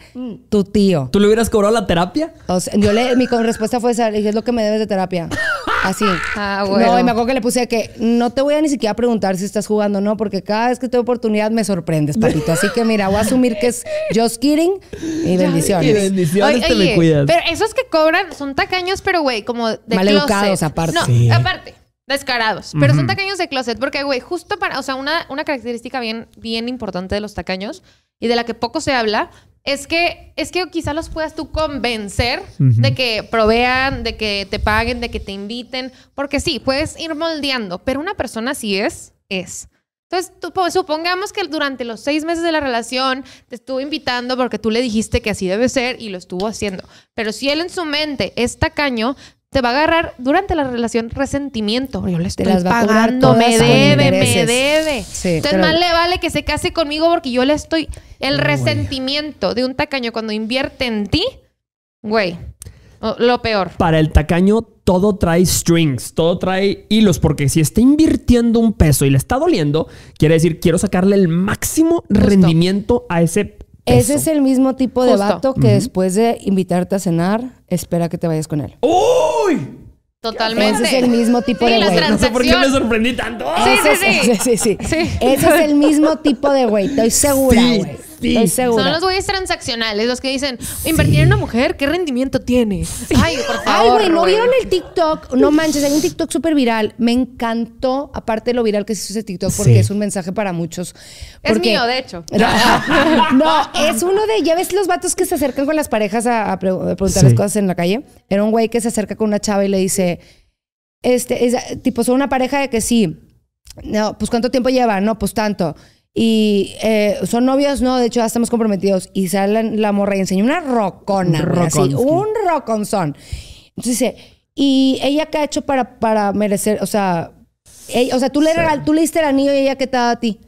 tu tío. ¿Tú le hubieras cobrado la terapia? O sea, yo le, mi respuesta fue esa, le es lo que me debes de terapia. *laughs* Así. Ah, No, y me acuerdo que le puse que no te voy a ni siquiera preguntar si estás jugando o no, porque cada vez que tengo oportunidad me sorprendes, papito. Así que mira, voy a asumir que es just kidding y bendiciones. Y bendiciones te cuidas. Pero esos que cobran son tacaños, pero güey, como de Mal closet. aparte. No, aparte descarados, pero son tacaños de closet, porque, güey, justo para, o sea, una, una característica bien, bien importante de los tacaños y de la que poco se habla, es que, es que quizás los puedas tú convencer de que provean, de que te paguen, de que te inviten, porque sí, puedes ir moldeando, pero una persona si es, es. Entonces, pues, supongamos que durante los seis meses de la relación te estuvo invitando porque tú le dijiste que así debe ser y lo estuvo haciendo. Pero si él en su mente es tacaño, te va a agarrar durante la relación resentimiento. Yo le estoy pagando, me debe, me debe. Entonces, más le vale que se case conmigo porque yo le estoy. El resentimiento de un tacaño cuando invierte en ti, güey, lo peor. Para el tacaño, todo trae strings, todo trae hilos, porque si está invirtiendo un peso y le está doliendo, quiere decir, quiero sacarle el máximo rendimiento a ese ese es el mismo tipo de vato que después de invitarte a cenar, espera que te vayas con él. ¡Uy! Totalmente. Ese es el mismo tipo de güey. No sé por qué me sorprendí tanto. Sí, sí, sí. sí, sí, sí. Ese es el mismo tipo de güey, estoy segura, güey. Son los güeyes transaccionales, los que dicen, invertir en una mujer, ¿qué rendimiento tiene? Ay, por favor. Ay, güey, ¿no vieron el TikTok? No manches, hay un TikTok súper viral. Me encantó, aparte de lo viral que se hizo ese TikTok, porque es un mensaje para muchos. Es mío, de hecho. *laughs* No, es uno de, ya ves los vatos que se acercan con las parejas a, preguntar preguntarles cosas en la calle. Era un güey que se acerca con una chava y le dice, este, tipo, son una pareja de que sí. No, pues ¿cuánto tiempo lleva? No, pues tanto. Y eh, son novios, no, de hecho ya estamos comprometidos. Y sale la morra y enseña una rocona, un roconzón. Entonces dice, ¿y ella qué ha hecho para, merecer? O sea, o sea, tú le, tú diste el anillo y ella qué te dado a ti.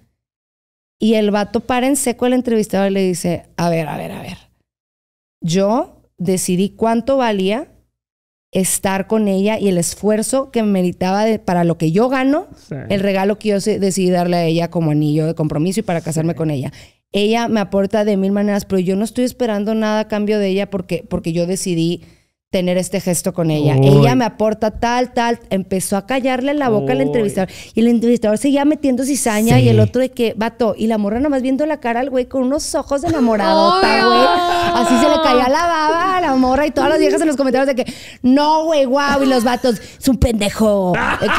Y el vato para en seco el entrevistador y le dice, a ver, a ver, a ver. Yo decidí cuánto valía estar con ella y el esfuerzo que meritaba para lo que yo gano, el regalo que yo decidí darle a ella como anillo de compromiso y para casarme con ella. Ella me aporta de mil maneras, pero yo no estoy esperando nada a cambio de ella porque, porque yo decidí tener este gesto con ella. Ella me aporta tal, tal. Empezó a callarle la boca al entrevistador. Y el entrevistador seguía metiendo cizaña y el otro de que, vato. Y la morra nomás viendo la cara al güey con unos ojos de Así se le caía la baba a la morra y todas las viejas en los comentarios de que, no, güey, guau. Y los vatos, es un pendejo.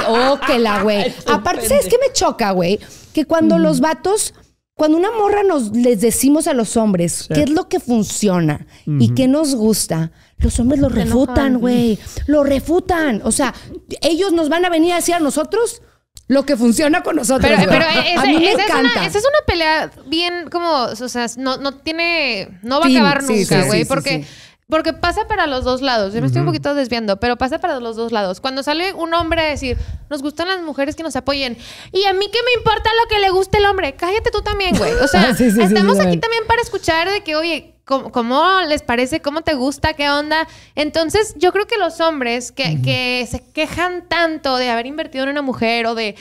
oh, que la güey. *laughs* Aparte, ¿sabes qué me choca, güey? Que cuando los vatos cuando una morra nos les decimos a los hombres qué es lo que funciona y qué nos gusta, los hombres lo refutan, güey. Lo refutan. O sea, ellos nos van a venir a decir a nosotros lo que funciona con nosotros. Pero, esa, a mí me encanta. Es una, esa es una pelea bien como, o sea, no, no tiene, no va a acabar nunca, güey, porque porque pasa para los dos lados. Yo me estoy un poquito desviando, pero pasa para los dos lados. Cuando sale un hombre a decir, nos gustan las mujeres que nos apoyen, y a mí qué me importa lo que le guste el hombre, cállate tú también, güey. O sea, *laughs* estamos aquí también para escuchar de que, oye, ¿cómo, les parece? ¿Cómo te gusta? ¿Qué onda? Entonces, yo creo que los hombres que se quejan tanto de haber invertido en una mujer o de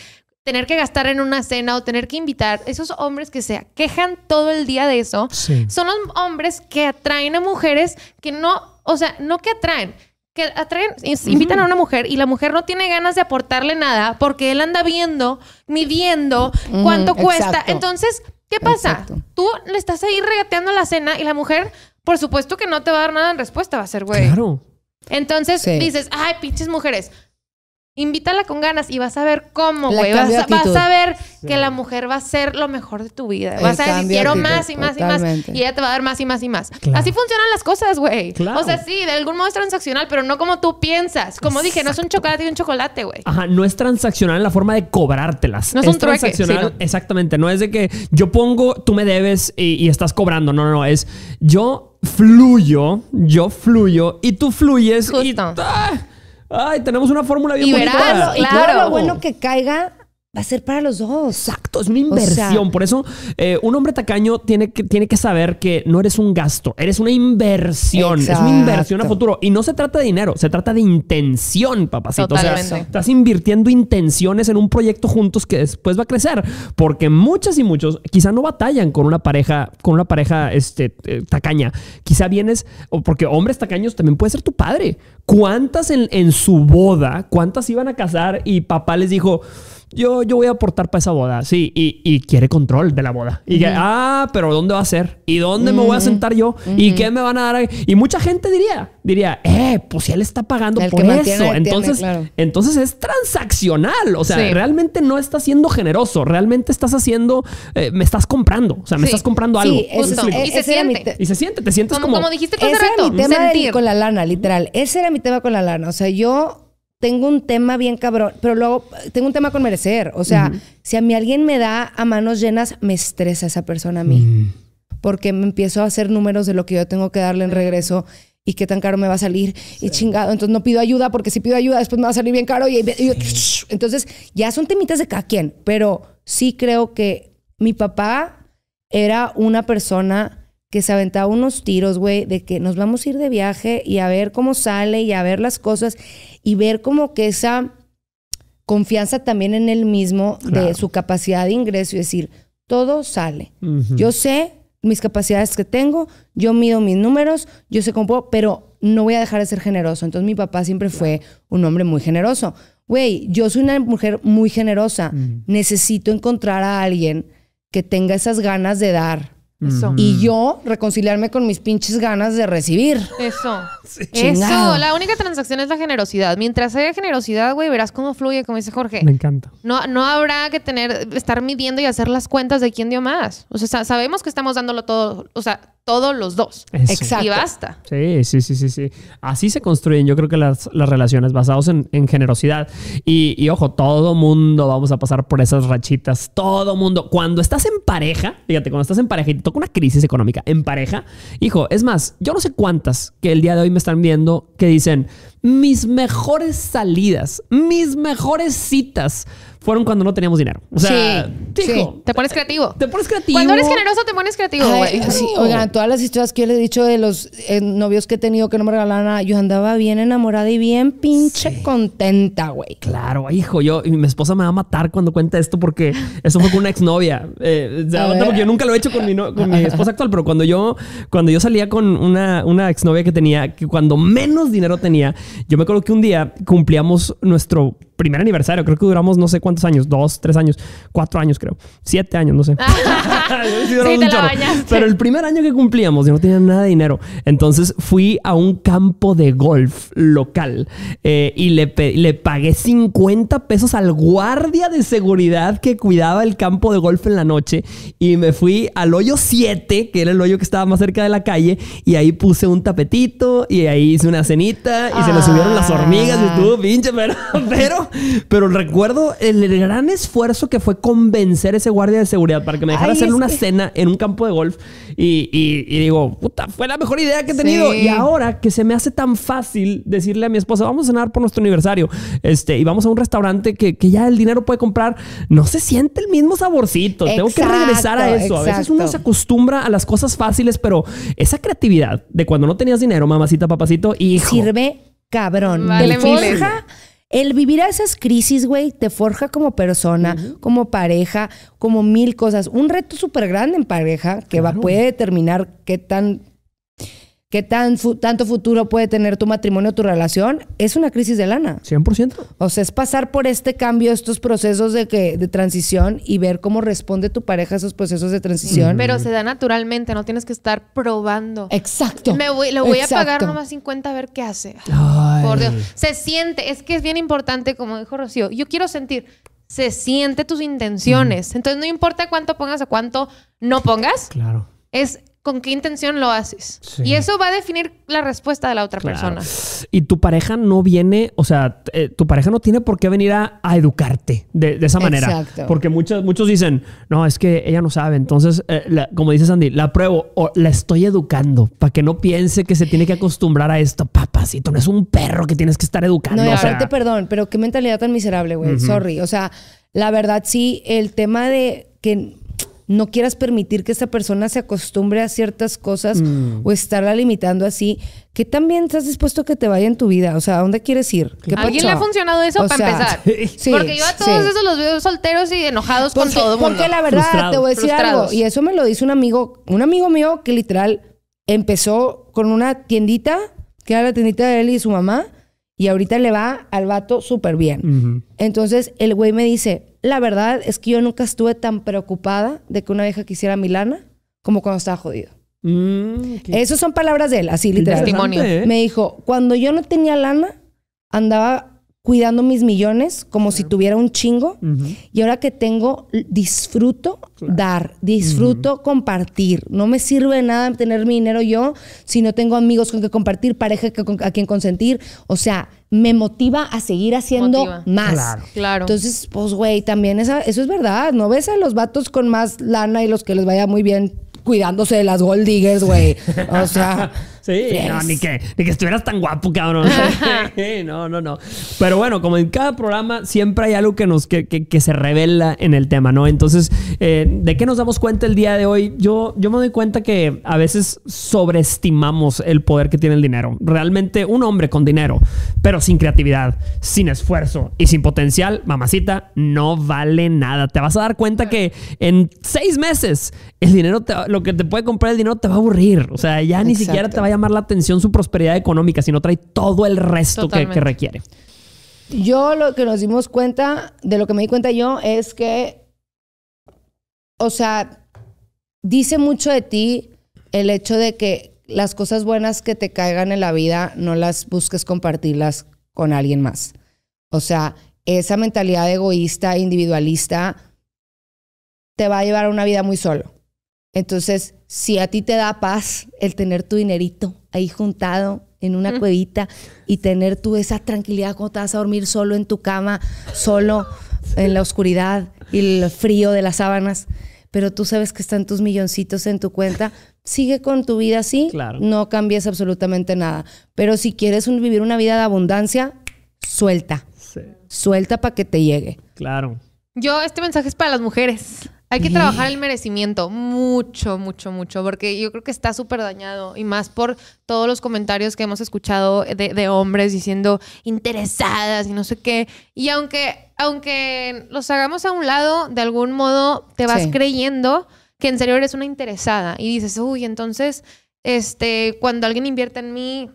tener que gastar en una cena o tener que invitar, esos hombres que se quejan todo el día de eso, son los hombres que atraen a mujeres que no, o sea, no que atraen, que atraen, invitan a una mujer y la mujer no tiene ganas de aportarle nada porque él anda viendo, midiendo cuánto cuesta. Entonces, ¿qué pasa? Tú le estás ahí regateando la cena y la mujer, por supuesto que no te va a dar nada en respuesta, va a ser güey. Claro. Entonces dices, ay, pinches mujeres, Invítala con ganas y vas a ver cómo, güey. Vas, a ver que la mujer va a ser lo mejor de tu vida. vas a decir, quiero más y más y más. Y ella te va a dar más y más y más. Así funcionan las cosas, güey. Claro. O sea, sí, de algún modo es transaccional, pero no como tú piensas. Como dije, no es un chocolate y un chocolate, güey. Ajá, no es transaccional en la forma de cobrártelas. No es, un transaccional. Exactamente. No es de que yo pongo, tú me debes y, estás cobrando. No, no, no. Es yo fluyo, yo fluyo y tú fluyes. Justo. ¡ah! Ay, tenemos una fórmula bien y claro. lo bueno que caiga va a ser para los dos. Exacto, es una inversión. por eso, eh, un hombre tacaño tiene que, tiene que saber que no eres un gasto, eres una inversión. Es una inversión a futuro. Y no se trata de dinero, se trata de intención, papacito. O sea, estás invirtiendo intenciones en un proyecto juntos que después va a crecer. Porque muchas y muchos quizá no batallan con una pareja, con una pareja este, eh, tacaña. Quizá vienes, porque hombres tacaños también puede ser tu padre. ¿Cuántas en, en su boda, cuántas iban a casar y papá les dijo yo, voy a aportar para esa boda, sí, y, quiere control de la boda. Y ah, pero ¿dónde va a ser? ¿Y dónde me voy a sentar yo? ¿Y qué me van a dar? Y mucha gente diría, diría, eh, pues si él está pagando por eso. entonces, entonces es transaccional. O sea, realmente no estás siendo generoso, realmente estás haciendo, eh, me estás comprando, o sea, me estás comprando algo. y, se siente. y se siente, te sientes como... Como dijiste que hace mi tema con la lana, literal. Ese era mi tema con la lana. O sea, yo tengo un tema bien cabrón, pero luego tengo un tema con merecer. O sea, si a mí alguien me da a manos llenas, me estresa esa persona a mí. Mm. Porque me empiezo a hacer números de lo que yo tengo que darle en regreso y qué tan caro me va a salir y chingado. Entonces no pido ayuda porque si pido ayuda después me va a salir bien caro. Y, entonces ya son temitas de cada quien, pero sí creo que mi papá era una persona que se aventaba unos tiros, güey, de que nos vamos a ir de viaje y a ver cómo sale y a ver las cosas y ver como que esa confianza también en él mismo de su capacidad de ingreso y decir, todo sale. Yo sé mis capacidades que tengo, yo mido mis números, yo sé cómo puedo, pero no voy a dejar de ser generoso. Entonces mi papá siempre fue un hombre muy generoso. Güey, yo soy una mujer muy generosa. Necesito encontrar a alguien que tenga esas ganas de dar, y mm. yo reconciliarme con mis pinches ganas de recibir. Eso. *laughs* Eso. La única transacción es la generosidad. Mientras haya generosidad, güey, verás cómo fluye, como dice Jorge. Me encanta. No, no habrá que tener, estar midiendo y hacer las cuentas de quién dio más. O sea, sabemos que estamos dándolo todo. O sea, todos los dos. Exacto. Y basta. Sí, sí, sí, sí, Así se construyen, yo creo que las, relaciones basadas en, generosidad. Y, y, ojo, todo mundo vamos a pasar por esas rachitas. Todo mundo. Cuando estás en pareja, fíjate, cuando estás en pareja y te toca una crisis económica en pareja, hijo, es más, yo no sé cuántas que el día de hoy me están viendo que dicen mis mejores salidas, mis mejores citas fueron cuando no teníamos dinero. O sea, te pones creativo. Te pones creativo. Cuando eres generoso te pones creativo. oigan, todas las historias que yo les he dicho de los eh, novios que he tenido que no me regalaban nada, yo andaba bien enamorada y bien pinche contenta, güey. Claro, hijo, yo y mi esposa me va a matar cuando cuente esto porque eso fue con una exnovia. Eh, yo nunca lo he hecho con mi, esposa actual, pero cuando yo cuando yo salía con una, una exnovia que tenía, que cuando menos dinero tenía, yo me acuerdo que un día cumplíamos nuestro primer aniversario. Creo que duramos no sé cuántos años, dos, tres años, cuatro años creo, siete años, no sé. *laughs* Pero el primer año que cumplíamos, yo no tenía nada de dinero. Entonces fui a un campo de golf local eh, y le, pagué 50 pesos al guardia de seguridad que cuidaba el campo de golf en la noche y me fui al hoyo 7, que era el hoyo que estaba más cerca de la calle, y ahí puse un tapetito y ahí hice una cenita y se me subieron las hormigas y ah. estuvo pinche, pero *laughs* *laughs* pero, recuerdo el gran esfuerzo que fue convencer a ese guardia de seguridad para que me dejara hacerle una cena en un campo de golf. Y, digo, puta, fue la mejor idea que he tenido. Y ahora que se me hace tan fácil decirle a mi esposa, vamos a cenar por nuestro aniversario este, y vamos a un restaurante que, ya el dinero puede comprar, no se siente el mismo saborcito. Tengo que regresar a eso. A veces uno se acostumbra a las cosas fáciles, pero esa creatividad de cuando no tenías dinero, mamacita, papacito, y Sirve cabrón. Vale, el vivir a esas crisis, güey, te forja como persona, como pareja, como mil cosas. Un reto súper grande en pareja que va, puede determinar qué tan qué tan tanto futuro puede tener tu matrimonio, tu relación, es una crisis de lana. 100%. O sea, es pasar por este cambio, estos procesos de, de transición y ver cómo responde tu pareja a esos procesos de transición. Pero se da naturalmente, no tienes que estar probando. Exacto. Me voy, le voy a pagar nomás 50 a ver qué hace. Por Dios. Se siente, es que es bien importante, como dijo Rocío, yo quiero sentir se siente tus intenciones. Mm. Entonces no importa cuánto pongas o cuánto no pongas. Claro. Es con qué intención lo haces. Y eso va a definir la respuesta de la otra persona. Y tu pareja no viene, o sea, eh, tu pareja no tiene por qué venir a, educarte de, esa manera. Exacto. Porque muchos, muchos dicen, no, es que ella no sabe. Entonces, eh, como dice Sandy, la pruebo o la estoy educando para que no piense que se tiene que acostumbrar a esto. Papacito, no es un perro que tienes que estar educando. No, ya perdón, pero qué mentalidad tan miserable, güey. Sorry. O sea, la verdad sí, el tema de que no quieras permitir que esa persona se acostumbre a ciertas cosas mm. o estarla limitando así, que también estás dispuesto a que te vaya en tu vida. O sea, ¿a dónde quieres ir? ¿Qué ¿A alguien le ha funcionado eso para empezar? *laughs* porque yo a todos esos los veo solteros y enojados con todo mundo. Porque la verdad, te voy a decir algo. Y eso me lo dice un amigo, un amigo mío que literal empezó con una tiendita, que era la tiendita de él y su mamá, y ahorita le va al vato súper bien. Entonces, el güey me dice, la verdad es que yo nunca estuve tan preocupada de que una vieja quisiera mi lana como cuando estaba jodido. Mm, Esas son palabras de él, así literalmente. Testimonio. Me dijo, cuando yo no tenía lana, andaba cuidando mis millones como si tuviera un chingo. Y ahora que tengo, disfruto dar, disfruto compartir. No me sirve de nada tener mi dinero yo si no tengo amigos con que compartir, pareja que, a quien consentir. O sea, me motiva a seguir haciendo más. Claro. claro. Entonces, pues, güey, también eso es verdad. No ves a los vatos con más lana y los que les vaya muy bien cuidándose de las gold diggers, güey. *laughs* O sea... Sí, ni que, ni que estuvieras tan guapo, cabrón. no, no, no. Pero bueno, como en cada programa siempre hay algo que nos que, se revela en el tema, ¿no? Entonces, eh, ¿de qué nos damos cuenta el día de hoy? Yo, yo me doy cuenta que a veces sobreestimamos el poder que tiene el dinero. Realmente un hombre con dinero, pero sin creatividad, sin esfuerzo y sin potencial, mamacita, no vale nada. Te vas a dar cuenta que en seis meses el dinero, lo que te puede comprar el dinero te va a aburrir. O sea, ya ni siquiera te vaya llamar la atención su prosperidad económica, sino trae todo el resto que, que requiere. Yo lo que nos dimos cuenta, de lo que me di cuenta yo, es que, o sea, dice mucho de ti el hecho de que las cosas buenas que te caigan en la vida no las busques compartirlas con alguien más. O sea, esa mentalidad egoísta, individualista, te va a llevar a una vida muy solo. Entonces, si a ti te da paz el tener tu dinerito ahí juntado en una cuevita y tener tú esa tranquilidad cuando te vas a dormir solo en tu cama, solo en la oscuridad y el frío de las sábanas, pero tú sabes que están tus milloncitos en tu cuenta, sigue con tu vida así, no cambies absolutamente nada. Pero si quieres vivir una vida de abundancia, suelta. Suelta para que te llegue. Claro. Yo, este mensaje es para las mujeres. Hay que trabajar el merecimiento mucho, mucho, mucho, porque yo creo que está súper dañado y más por todos los comentarios que hemos escuchado de, hombres diciendo interesadas y no sé qué. Y aunque, aunque los hagamos a un lado, de algún modo te vas creyendo que en serio eres una interesada y dices, uy, entonces, este, cuando alguien invierte en mí,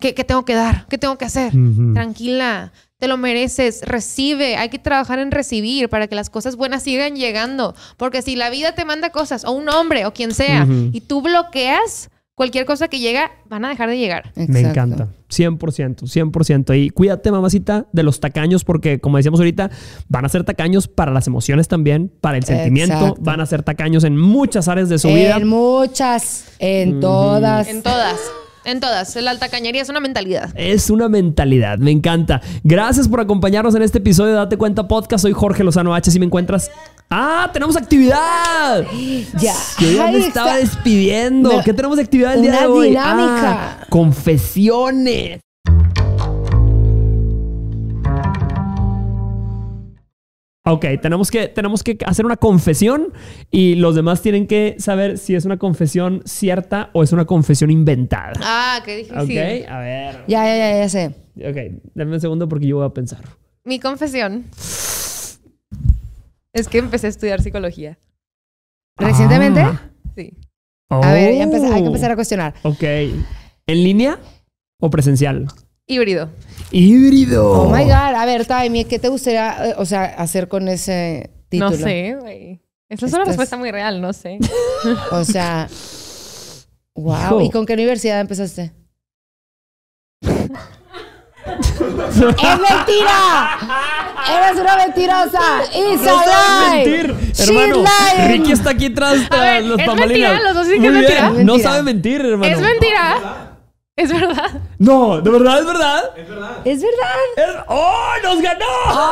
¿qué, tengo que dar? ¿Qué tengo que hacer? Tranquila te lo mereces, recibe, hay que trabajar en recibir para que las cosas buenas sigan llegando, porque si la vida te manda cosas, o un hombre, o quien sea, y tú bloqueas, cualquier cosa que llega, van a dejar de llegar. Me encanta. 100%, 100%. Y cuídate, mamacita, de los tacaños, porque como decíamos ahorita, van a ser tacaños para las emociones también, para el sentimiento, van a ser tacaños en muchas áreas de su vida. En muchas, en todas. En todas. En todas, alta cañería es una mentalidad. Es una mentalidad, me encanta. Gracias por acompañarnos en este episodio de Date Cuenta Podcast. Soy Jorge Lozano H, si me encuentras... ¡Ah! ¡Tenemos actividad! *gasps* Ya. Yo ya me estaba despidiendo. ¿Qué tenemos de actividad el día de hoy? Ah, dinámica. confesiones. Ok, tenemos que, tenemos que hacer una confesión y los demás tienen que saber si es una confesión cierta o es una confesión inventada. Ah, qué difícil. Ok, a ver. Ya, ya, ya, ya sé. Ok, dame un segundo porque yo voy a pensar. Mi confesión es que empecé a estudiar psicología. ¿Recientemente? Ah. Sí. A ver, hay que oh. empezar a cuestionar. Ok. ¿En línea o presencial? Híbrido. Híbrido. Oh my God. A ver, Taimi, ¿qué te gustaría, eh, o sea, hacer con ese título? No sé, güey. Esa es una respuesta muy real, no sé. *laughs* o sea, wow. ¿Y con qué universidad empezaste? *laughs* ¡Es mentira! ¡Eres una mentirosa! ¡Isa no mentir! Ricky está aquí atrás eh, los Es mentira, los dos que es mentira. No sabe mentir, hermano. Es mentira. Es verdad. No, de verdad, es verdad. Es verdad. Es verdad. ¡Oh, nos ganó!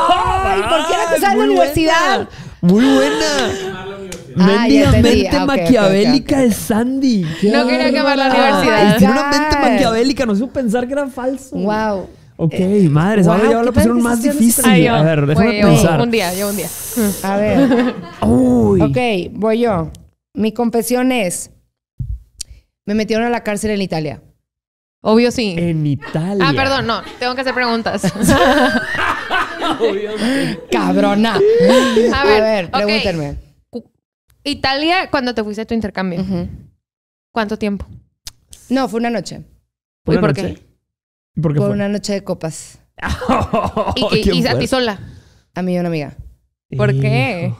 ¡Ay, por qué era la ah, universidad! Muy buena. Ah, Mendiga mente ah, maquiavélica de Sandy. no quería quemar la universidad. tiene una mente maquiavélica, nos hizo pensar que era falso. Wow. Ok, eh, madre. madres, ahora ya la pusieron más difícil. a ver, déjame pensar. un día, yo un día. A ver. Uy. Ok, voy yo. Mi confesión es, me metieron a la cárcel en Italia. Obvio sí. En Italia. Ah, perdón, no. Tengo que hacer preguntas. *laughs* Cabrona. A ver, pregúntame. Italia, cuando te fuiste a tu intercambio, ¿cuánto tiempo? No, fue una noche. ¿Y por qué? ¿Por qué fue? una noche de copas. Y, *laughs* a ti sola. A mí y una amiga. ¿Por qué?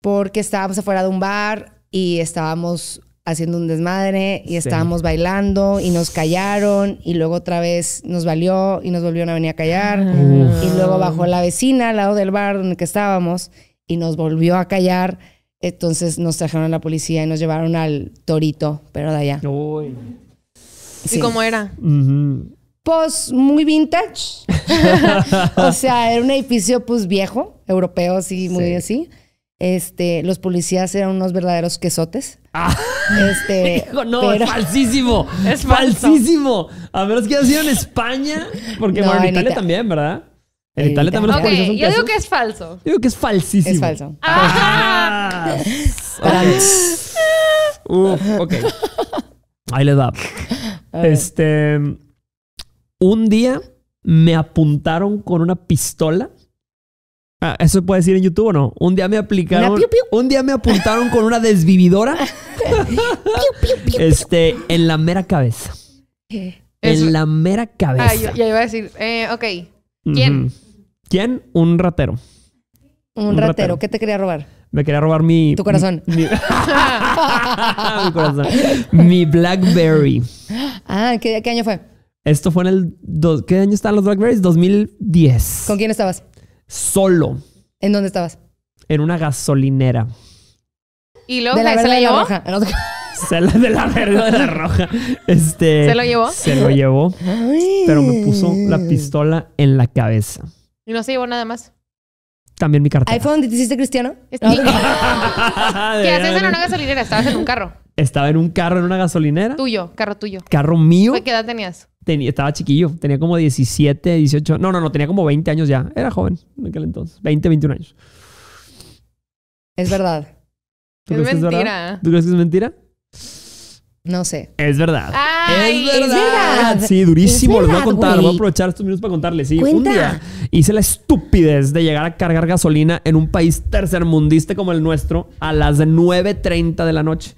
Porque estábamos afuera de un bar y estábamos haciendo un desmadre y estábamos bailando y nos callaron y luego otra vez nos valió y nos volvieron a venir a callar ah. y luego bajó la vecina al lado del bar donde que estábamos y nos volvió a callar. Entonces nos trajeron a la policía y nos llevaron al torito, pero de allá. Sí. ¿Y cómo era? Pues muy vintage. *laughs* o sea, era un edificio pues viejo, europeo, así, muy así. Este, los policías eran unos verdaderos quesotes. Ah. este, *laughs* no, es falsísimo. *laughs* Es falsísimo. A menos que haya sido en España. Porque en, Italia también, ¿verdad? En, Italia, también okay, son Yo digo que es falso. Yo digo que es falsísimo. Es falso. Ah. *laughs* Uh, ok. Ahí les va. Este. Un día me apuntaron con una pistola Ah, ¿Eso puede decir en YouTube o no? Un día me aplicaron. Un día me apuntaron con una desvividora. *laughs* este, en la mera cabeza. En la mera cabeza. Ah, y iba a decir, eh, ok. ¿Quién? ¿Quién? Un ratero. Un, ratero. ¿Qué te quería robar? Me quería robar mi. Tu corazón. Mi, *laughs* *laughs* corazón. Mi Blackberry. Ah, ¿qué, año fue? Esto fue en el. ¿Qué año estaban los Blackberries? 2010. ¿Con quién estabas? solo. ¿En dónde estabas? En una gasolinera. ¿Y luego se la llevó? la Se la, de la roja. Este, ¿Se lo llevó? Se lo llevó. Pero me puso la pistola en la cabeza. ¿Y no se llevó nada más? También mi cartera. donde te hiciste cristiano? *laughs* ¿Qué haces en una gasolinera? Estabas en un carro. Estaba en un carro en una gasolinera. Tuyo, carro tuyo. Carro mío. ¿Qué edad tenías? Tenía, estaba chiquillo, tenía como 17, 18. No, no, no, tenía como 20 años ya. Era joven en aquel entonces. 20, 21 años. Es verdad. es mentira. ¿Tú crees que es mentira? No sé. Es verdad. es, verdad. Sí, durísimo. Lo voy a contar. Voy a aprovechar estos minutos para contarles. Sí, un día hice la estupidez de llegar a cargar gasolina en un país tercermundista como el nuestro a las 9.30 de la noche.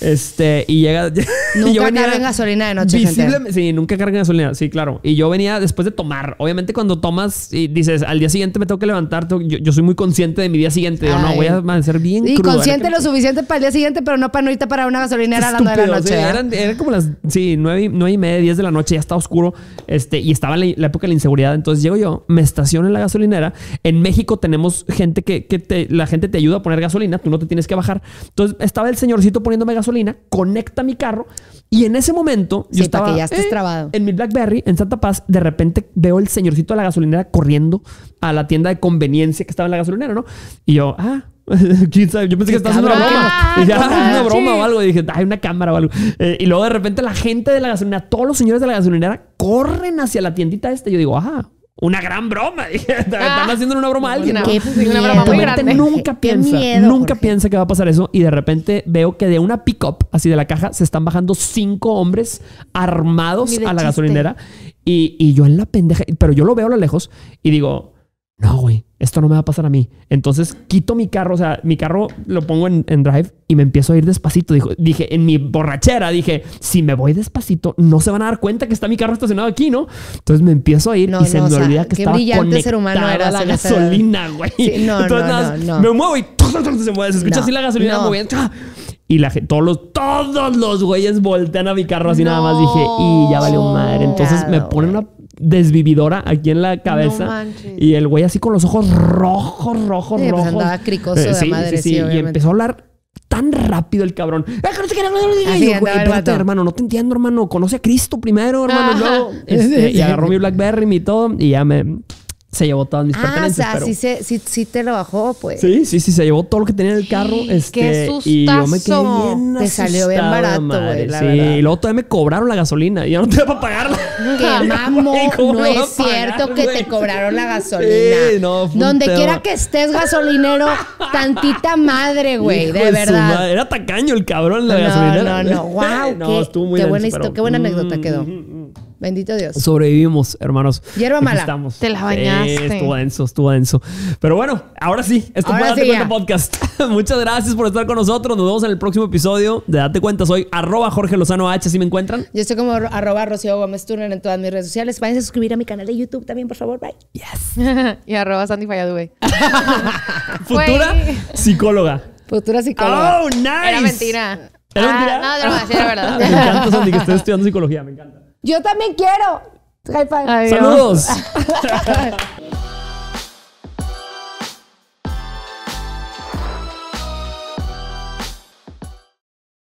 Este, y llega. *laughs* Nunca gasolina de noche. Gente. Sí, nunca carguen gasolina. Sí, claro. Y yo venía después de tomar. Obviamente, cuando tomas y dices al día siguiente me tengo que levantar, yo, soy muy consciente de mi día siguiente. Yo, no, voy a amanecer bien. Y consciente lo suficiente para el día siguiente, pero no para no para una gasolinera a las de la noche. ¿eh? era eran, como las, sí, nueve, y media, diez de la noche, ya estaba oscuro. Este, y estaba la, la, época de la inseguridad. Entonces llego yo, me estaciono en la gasolinera. En México tenemos gente que, que te, la gente te ayuda a poner gasolina, tú no te tienes que bajar. Entonces estaba el señorcito poniéndome gasolina, conecta mi carro. Y en ese momento, yo estaba que ya estés eh, en mi Blackberry, en Santa Paz, de repente veo el señorcito de la gasolinera corriendo a la tienda de conveniencia que estaba en la gasolinera, ¿no? Y yo, ah, *laughs* Yo pensé que estaba haciendo una broma. Y *laughs* ya, una broma o algo. Y dije, hay una cámara o algo. Eh, y luego de repente la gente de la gasolinera, todos los señores de la gasolinera corren hacia la tiendita esta. yo digo, ajá, una gran broma. *laughs* están ah. haciendo una broma a alguien. Nunca piensa, nunca piensa que va a pasar eso. Y de repente veo que de una pick-up, así de la caja, se están bajando cinco hombres armados a la gasolinera. Y, y yo en la pendeja, pero yo lo veo a lo lejos y digo, no, güey, esto no me va a pasar a mí. Entonces quito mi carro, o sea, mi carro lo pongo en, drive y me empiezo a ir despacito. Dijo, dije, en mi borrachera, dije, si me voy despacito, no se van a dar cuenta que está mi carro estacionado aquí, ¿no? Entonces me empiezo a ir y se me olvida que estaba brillante ser humano era la gasolina, *laughs* güey. Entonces, me muevo y *laughs* se mueve, se escucha así la gasolina moviendo. Y la, todos, los, todos los güeyes voltean a mi carro así nada más. Dije, y ya valió madre. Entonces me pone una desvividora aquí en la cabeza. y el güey así con los ojos rojos, rojos, rojos. Y empezó a hablar tan rápido el cabrón. hermano, no te entiendo, hermano. Conoce a Cristo primero, hermano. y este, *laughs* agarró mi Blackberry y todo y ya me se llevó todas mis ah, O sea, pero... sí, sí, sí, te lo bajó, pues. Sí, sí, sí, se llevó todo lo que tenía en el carro. este, qué sustazo. Y yo me quedé bien Te salió bien barato, güey, sí, y luego todavía me cobraron la gasolina y ya no tenía para pagarla. Qué *laughs* mamo, no es cierto que te cobraron la gasolina. Sí, no, Donde quiera que estés, gasolinero, tantita madre, güey, de verdad. Era tacaño el cabrón la no, gasolinera. No, no, wow. *laughs* No, qué, qué buena anécdota quedó. Bendito Dios. Sobrevivimos, hermanos. Hierba mala. Estamos. Te la bañaste. Sí, estuvo denso, estuvo denso. Pero bueno, ahora sí. Esto ahora fue Date Podcast. *laughs* Muchas gracias por estar con nosotros. Nos vemos en el próximo episodio de Date Cuenta. Soy arroba Jorge Lozano H, si me encuentran. Yo estoy como arroba Rocío Gómez Turner en todas mis redes sociales. Vayan a suscribir a mi canal de YouTube también, por favor. Bye. Yes. *laughs* y arroba Sandy *laughs* güey. Futura psicóloga. Futura psicóloga. Oh, nice. Era mentira. ¿Era ah, mentira? no, no, sí, era verdad. me encanta, Sandy, que estoy estudiando psicología. Me encanta. Yo también quiero. Saludos. *laughs*